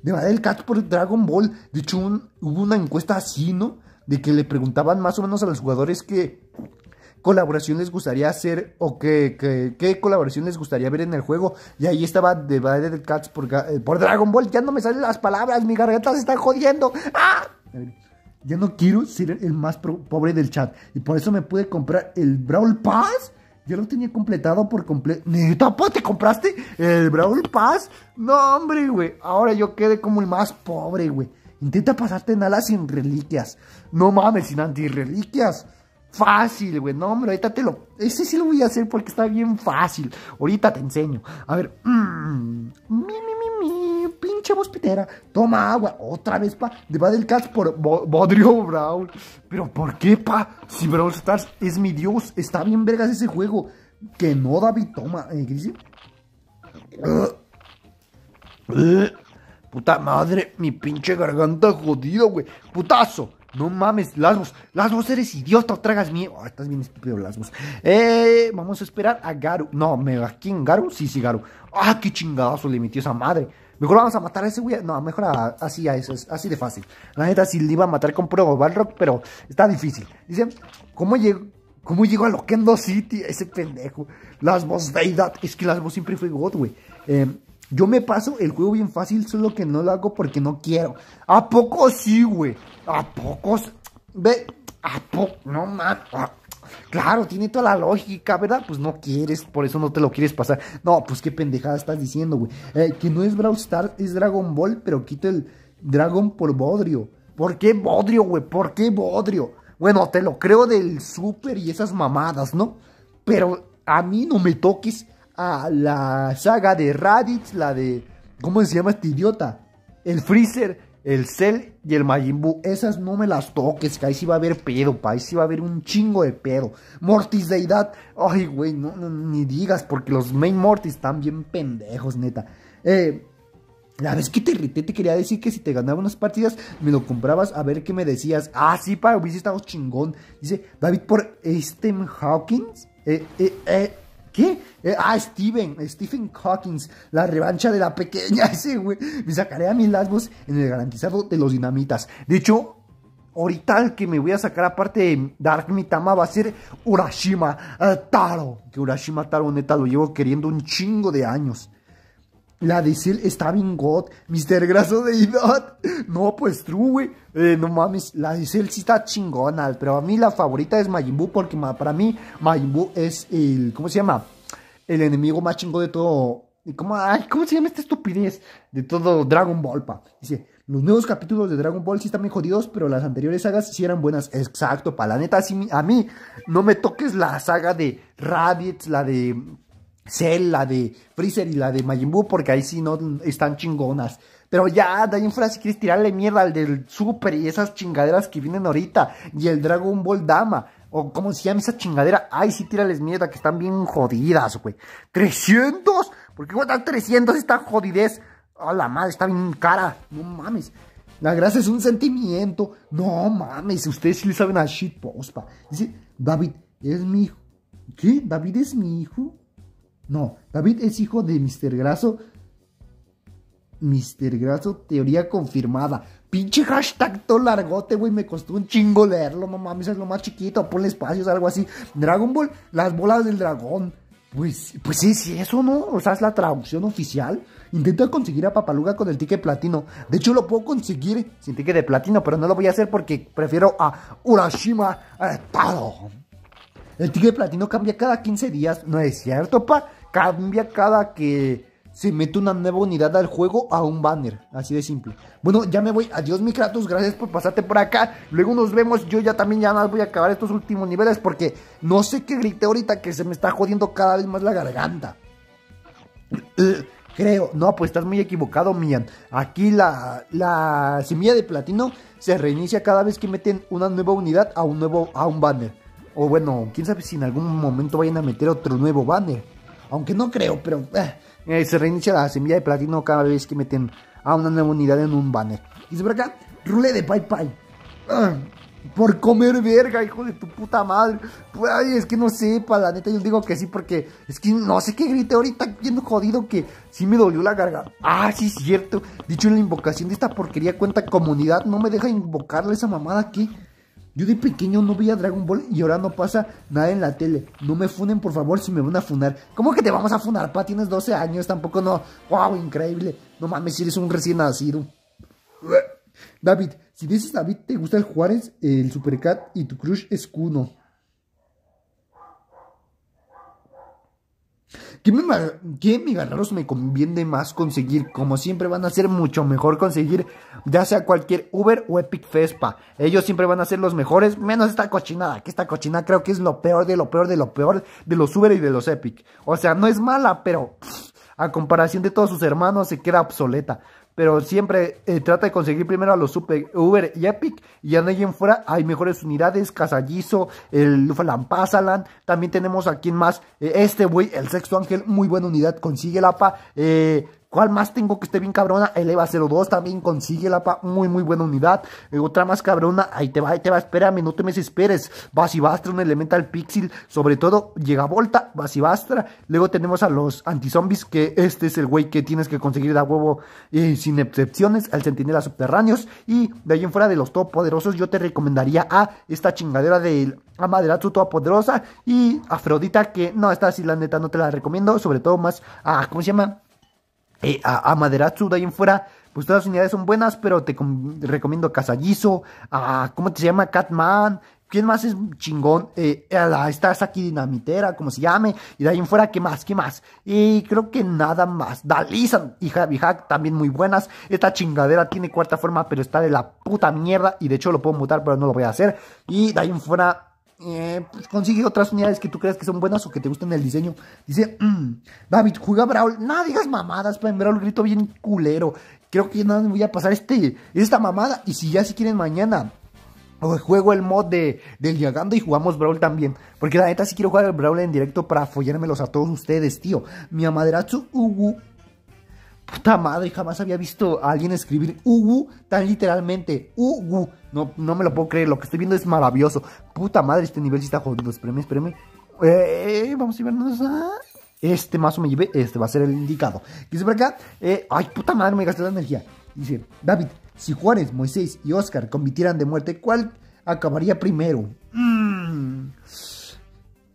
De Bad cat por Dragon Ball. De hecho, hubo una encuesta así, ¿no? De que le preguntaban más o menos a los jugadores qué colaboración les gustaría hacer o qué, qué, colaboración les gustaría ver en el juego. Y ahí estaba The Bad Cats por, eh, por, Dragon Ball. Ya no me salen las palabras, mi garganta se está jodiendo. ¡Ah! Ya no quiero ser el más pobre del chat. Y por eso me pude comprar el Brawl Pass yo lo tenía completado por completo. ¿Neta, ¿Te compraste el Brawl Pass? No, hombre, güey. Ahora yo quedé como el más pobre, güey. Intenta pasarte en alas sin reliquias. No mames, sin antirreliquias. Fácil, güey. No, hombre, ahorita te lo... Ese sí lo voy a hacer porque está bien fácil. Ahorita te enseño. A ver. mmm pinche bospitera, toma agua, otra vez, pa, de del cast por Bodrio Brown, Pero ¿por qué, pa? Si Brawl Stars es mi dios, está bien vergas ese juego. Que no, David, toma, eh, ¿qué Puta madre, mi pinche garganta jodida, güey. Putazo. No mames, lasgos, lasgos eres idiota, tragas miedo. Ah, estás bien estúpido, Lasmos. Eh, vamos a esperar a Garu. No, me aquí Garu. Sí, sí, Garu. Ah, qué chingadazo le metió esa madre. Mejor vamos a matar a ese güey. No, mejor así a eso, así de fácil. La neta sí le iba a matar con prueba Balrock, pero está difícil. Dicen, ¿cómo llegó? ¿Cómo llegó a Loquendo City ese pendejo? Las boss deidad. Es que las boss siempre fue God, güey. Em, yo me paso el juego bien fácil, solo que no lo hago porque no quiero. ¿A poco sí, güey? ¿A poco? Ve, ¿a poco? No mames. Claro, tiene toda la lógica, ¿verdad? Pues no quieres, por eso no te lo quieres pasar. No, pues qué pendejada estás diciendo, güey. Eh, que no es Brawl Stars, es Dragon Ball, pero quita el Dragon por Bodrio. ¿Por qué Bodrio, güey? ¿Por qué Bodrio? Bueno, te lo creo del Super y esas mamadas, ¿no? Pero a mí no me toques a la saga de Raditz, la de... ¿Cómo se llama este idiota? El Freezer el Cell y el Majin Esas no me las toques, que ahí sí va a haber pedo, pa. Ahí sí va a haber un chingo de pedo. Mortis Deidad. Ay, güey, no, no, ni digas, porque los main Mortis están bien pendejos, neta. Eh, la vez que te irrité, te quería decir que si te ganaba unas partidas, me lo comprabas a ver qué me decías. Ah, sí, pa, hubiese estado chingón. Dice David por Stem Hawkins. Eh, eh, eh. ¿Qué? Eh, ah, Steven, Stephen Hawkins, la revancha de la pequeña, ese güey. Me sacaré a mis lasgos en el garantizado de los dinamitas. De hecho, ahorita el que me voy a sacar aparte de Dark Mitama va a ser Urashima eh, Taro. Que Urashima Taro, neta, lo llevo queriendo un chingo de años. La de Cell está bien god. Mr. Graso de Idot. No, pues true, güey. Eh, no mames, la de Cell sí está chingona. Pero a mí la favorita es Majin Buu porque para mí Majin Buu es el... ¿Cómo se llama? El enemigo más chingo de todo... ¿Cómo, ay, ¿Cómo se llama esta estupidez? De todo Dragon Ball, pa. Dice, los nuevos capítulos de Dragon Ball sí están bien jodidos, pero las anteriores sagas sí eran buenas. Exacto, pa. La neta, sí, a mí no me toques la saga de Raditz, la de Cell, la de Freezer y la de Majin porque ahí sí no están chingonas. Pero ya, fuera si quieres tirarle mierda al del Super y esas chingaderas que vienen ahorita. Y el Dragon Ball Dama. O como se llama esa chingadera. Ay, sí, tírales mierda, que están bien jodidas, güey. ¿300? ¿Por qué cuesta 300 esta jodidez? A la madre, está bien cara. No mames. La gracia es un sentimiento. No mames, ustedes sí le saben a shit pospa. Dice, David, es mi hijo. ¿Qué? ¿David es mi hijo? No, David es hijo de Mr. Graso. Mr. Graso, teoría confirmada. Pinche hashtag todo largote, güey. Me costó un chingo leerlo. No mames, es lo más chiquito. Ponle espacios, algo así. Dragon Ball, las bolas del dragón. Pues, pues sí eso, ¿no? O sea, es la traducción oficial. Intenta conseguir a Papaluga con el ticket platino. De hecho, lo puedo conseguir sin ticket de platino, pero no lo voy a hacer porque prefiero a Urashima Estado. Eh, el Tigre Platino cambia cada 15 días, no es cierto, pa. Cambia cada que se mete una nueva unidad al juego a un banner. Así de simple. Bueno, ya me voy. Adiós, mi Kratos. Gracias por pasarte por acá. Luego nos vemos. Yo ya también ya más voy a acabar estos últimos niveles porque no sé qué grité ahorita que se me está jodiendo cada vez más la garganta. Eh, creo, no, pues estás muy equivocado, Mian. Aquí la, la semilla de platino se reinicia cada vez que meten una nueva unidad a un nuevo a un banner. O bueno, quién sabe si en algún momento vayan a meter otro nuevo banner. Aunque no creo, pero eh, eh, se reinicia la semilla de platino cada vez que meten a una nueva unidad en un banner. Y sobre acá, rule de Pai Pai. Ah, por comer verga, hijo de tu puta madre. Pues, ay, es que no sepa, la neta, yo digo que sí, porque es que no sé qué grité ahorita, viendo jodido que sí me dolió la garga. Ah, sí, cierto. Dicho en la invocación de esta porquería, cuenta comunidad, no me deja invocarle esa mamada aquí. Yo de pequeño no veía Dragon Ball y ahora no pasa nada en la tele. No me funen, por favor, si me van a funar. ¿Cómo que te vamos a funar, pa? Tienes 12 años, tampoco no. ¡Wow! Increíble. No mames, eres un recién nacido. David, si dices David, te gusta el Juárez, el Supercat y tu crush es Kuno. ¿Qué, me, qué me conviene más conseguir? Como siempre van a ser mucho mejor conseguir ya sea cualquier Uber o Epic Fespa. Ellos siempre van a ser los mejores, menos esta cochinada. Que esta cochinada creo que es lo peor de lo peor de lo peor de los Uber y de los Epic. O sea, no es mala, pero a comparación de todos sus hermanos se queda obsoleta pero siempre eh, trata de conseguir primero a los Super, Uber y Epic, y a en fuera hay mejores unidades, Casallizo, el Pazalan. también tenemos a quien más, eh, este güey, el Sexto Ángel, muy buena unidad, consigue la pa, eh, ¿Cuál más tengo que esté bien cabrona? Eleva 02 también consigue la pa muy muy buena unidad. Eh, otra más cabrona, ahí te va, ahí te va, espérame, no te me esperes. bastra un elemental pixel, sobre todo llega Volta, bastra. Luego tenemos a los antizombies, que este es el güey que tienes que conseguir de a huevo eh, sin excepciones, al centinela subterráneos. Y de ahí en fuera de los todopoderosos, yo te recomendaría a esta chingadera del Amaderasu todopoderosa y Afrodita, que no, esta sí la neta no te la recomiendo, sobre todo más a, ¿cómo se llama? Eh, a Maderatsu, de ahí en fuera, pues todas las unidades son buenas, pero te recomiendo Casallizo. a, ¿cómo te llama? Catman, ¿quién más es chingón? Eh, a la, ¿Estás aquí Dinamitera, ¿Cómo se llame, y de ahí en fuera, ¿qué más? ¿Qué más? Y creo que nada más. Dalisan y Javi Hack también muy buenas. Esta chingadera tiene cuarta forma, pero está de la puta mierda, y de hecho lo puedo mutar, pero no lo voy a hacer. Y de ahí en fuera, eh, pues, consigue otras unidades que tú creas que son buenas o que te gusten el diseño. Dice, mm, David, juega Brawl. No digas mamadas, para en Brawl grito bien culero. Creo que nada me voy a pasar este, esta mamada. Y si ya si quieren mañana, o pues, juego el mod de, del Yagando y jugamos Brawl también. Porque la neta si quiero jugar el Brawl en directo para follármelos a todos ustedes, tío. Mi amaderazo Ugu, puta madre, jamás había visto a alguien escribir Ugu tan literalmente. Ugu. No, no me lo puedo creer, lo que estoy viendo es maravilloso. Puta madre, este nivel sí está jodido. Espérame, espérame. Eh, vamos a vernos a... Este mazo me llevé, este va a ser el indicado. Dice por acá, eh, ay puta madre, me gasté la energía. Dice, David, si Juárez, Moisés y Oscar convirtieran de muerte, ¿cuál acabaría primero? Mmm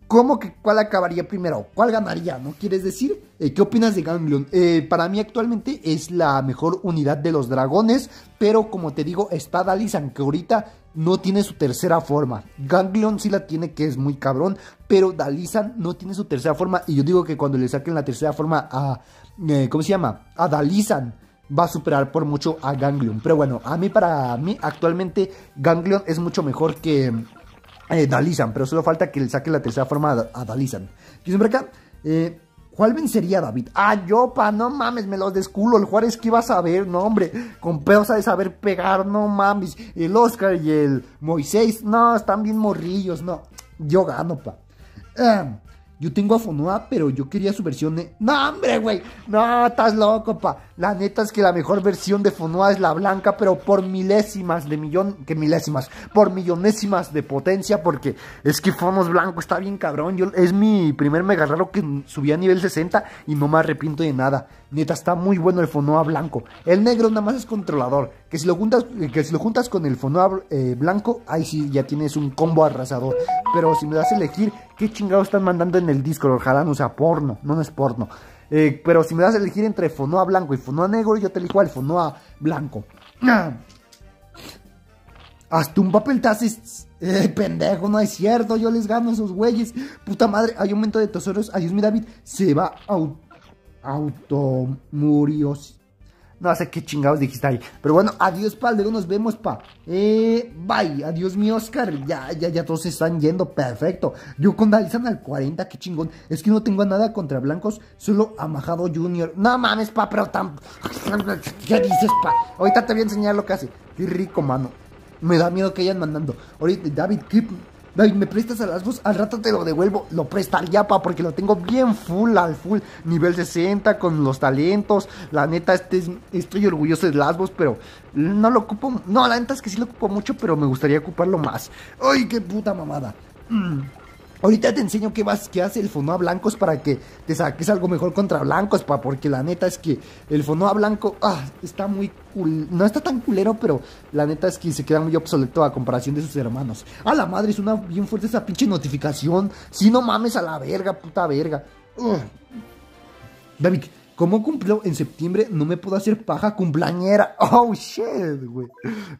¿Cómo que cuál acabaría primero? ¿Cuál ganaría? ¿No quieres decir? Eh, ¿Qué opinas de Ganglion? Eh, para mí actualmente es la mejor unidad de los dragones, pero como te digo, está Dalizan, que ahorita no tiene su tercera forma. Ganglion sí la tiene, que es muy cabrón, pero Dalizan no tiene su tercera forma. Y yo digo que cuando le saquen la tercera forma a. Eh, ¿Cómo se llama? A Dalizan va a superar por mucho a Ganglion. Pero bueno, a mí para mí actualmente Ganglion es mucho mejor que eh, Dalizan, pero solo falta que le saque la tercera forma a, Dalisan Dalizan. acá, eh, ¿cuál vencería David? Ah, yo, pa, no mames, me los desculo. El Juárez, que iba a saber? No, hombre, con pedosa de saber pegar, no mames. El Oscar y el Moisés, no, están bien morrillos, no. Yo gano, pa. Em, yo tengo a Fonoa, pero yo quería su versión de... ¡No, hombre, güey! ¡No, estás loco, pa! La neta es que la mejor versión de Fonoa es la blanca, pero por milésimas de millón... que milésimas? Por millonésimas de potencia, porque es que Fonos Blanco está bien cabrón. Yo, es mi primer mega raro que subí a nivel 60 y no me arrepiento de nada. Neta, está muy bueno el Fonoa blanco. El negro nada más es controlador. Que si lo juntas, eh, que si lo juntas con el Fonoa eh, blanco, ahí sí ya tienes un combo arrasador. Pero si me das a elegir, ¿qué chingados están mandando en el disco? Ojalá no sea porno. No, no es porno. Eh, pero si me das a elegir entre Fonoa blanco y Fonoa negro, yo te elijo al Fonoa blanco. Hasta un papel te haces. Eh, pendejo, no es cierto. Yo les gano a esos güeyes. Puta madre, hay aumento de tesoros. Adiós, mi David. Se va a automurios. No sé qué chingados dijiste ahí. Pero bueno, adiós, pa. Luego nos vemos, pa. Eh, bye. Adiós, mi Oscar. Ya, ya, ya todos están yendo. Perfecto. Yo con Dalizan al 40. Qué chingón. Es que no tengo nada contra blancos. Solo a Majado Junior. No mames, pa. Pero tan. ¿Qué dices, pa? Ahorita te voy a enseñar lo que hace. Qué rico, mano. Me da miedo que hayan mandando. Ahorita, David, ¿qué me prestas a Lasvos? al rato te lo devuelvo. Lo prestaría, pa, porque lo tengo bien full, al full. Nivel 60, con los talentos. La neta, este estoy orgulloso de Lasvos, pero no lo ocupo. No, la neta es que sí lo ocupo mucho, pero me gustaría ocuparlo más. Ay, qué puta mamada. Mm. Ahorita te enseño qué, vas, qué hace el Fonoa Blancos para que te saques algo mejor contra Blancos, pa, porque la neta es que el Fonoa Blanco ah, está muy... Cul no está tan culero, pero la neta es que se queda muy obsoleto a comparación de sus hermanos. A la madre, es una bien fuerte esa pinche notificación. Si no mames a la verga, puta verga. David, como cumplió en septiembre, no me puedo hacer paja cumpleañera. Oh, shit, güey.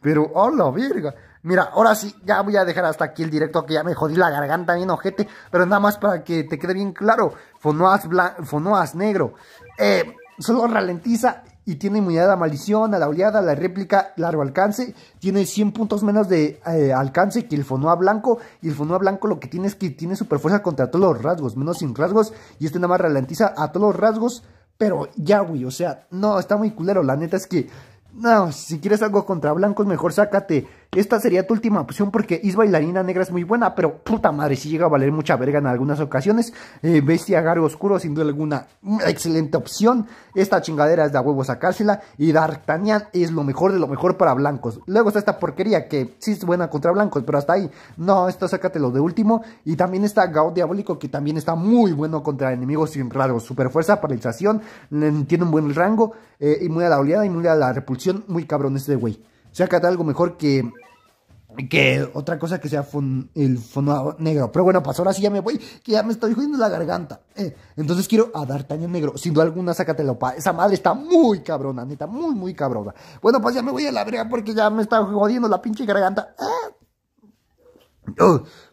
Pero, a oh, la verga. Mira, ahora sí, ya voy a dejar hasta aquí el directo que ya me jodí la garganta bien ojete, pero nada más para que te quede bien claro, Fonoas, Fonoas negro, eh, solo ralentiza y tiene inmunidad a maldición, a la oleada, a la réplica, largo alcance, tiene 100 puntos menos de eh, alcance que el Fonoa blanco, y el Fonoa blanco lo que tiene es que tiene super fuerza contra todos los rasgos, menos sin rasgos, y este nada más ralentiza a todos los rasgos, pero ya, güey, o sea, no, está muy culero, la neta es que... No, si quieres algo contra blancos, mejor sácate esta sería tu última opción porque Is Bailarina Negra es muy buena, pero puta madre, si llega a valer mucha verga en algunas ocasiones. Eh, bestia gargo Oscuro, sin duda alguna, excelente opción. Esta chingadera es de a huevo sacársela. Y D'Artagnan es lo mejor de lo mejor para blancos. Luego está esta porquería que sí es buena contra blancos, pero hasta ahí. No, esto sácatelo de último. Y también está Gao Diabólico, que también está muy bueno contra enemigos sin raros. Super fuerza, paralización, tiene un buen rango. Eh, y muy a la oleada y muy a la repulsión. Muy cabrón este güey. Sácate algo mejor que, que otra cosa que sea el fondo negro. Pero bueno, pues ahora sí ya me voy, que ya me estoy jodiendo la garganta. Eh. entonces quiero a D'Artagnan Negro. Sin duda alguna, sácatelo, pa. Esa madre está muy cabrona, neta, muy, muy cabrona. Bueno, pues ya me voy a la verga porque ya me está jodiendo la pinche garganta. Ah.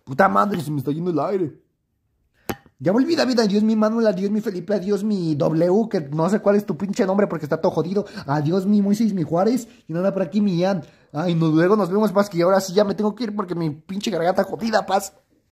puta madre, se me está yendo el aire. Ya volví David, adiós mi Manuel, adiós mi Felipe, adiós mi W, que no sé cuál es tu pinche nombre porque está todo jodido. Adiós mi Moisés, mi Juárez, y nada por aquí mi Ian. Ay, no, luego nos vemos, Paz, que ahora sí ya me tengo que ir porque mi pinche garganta jodida, Paz.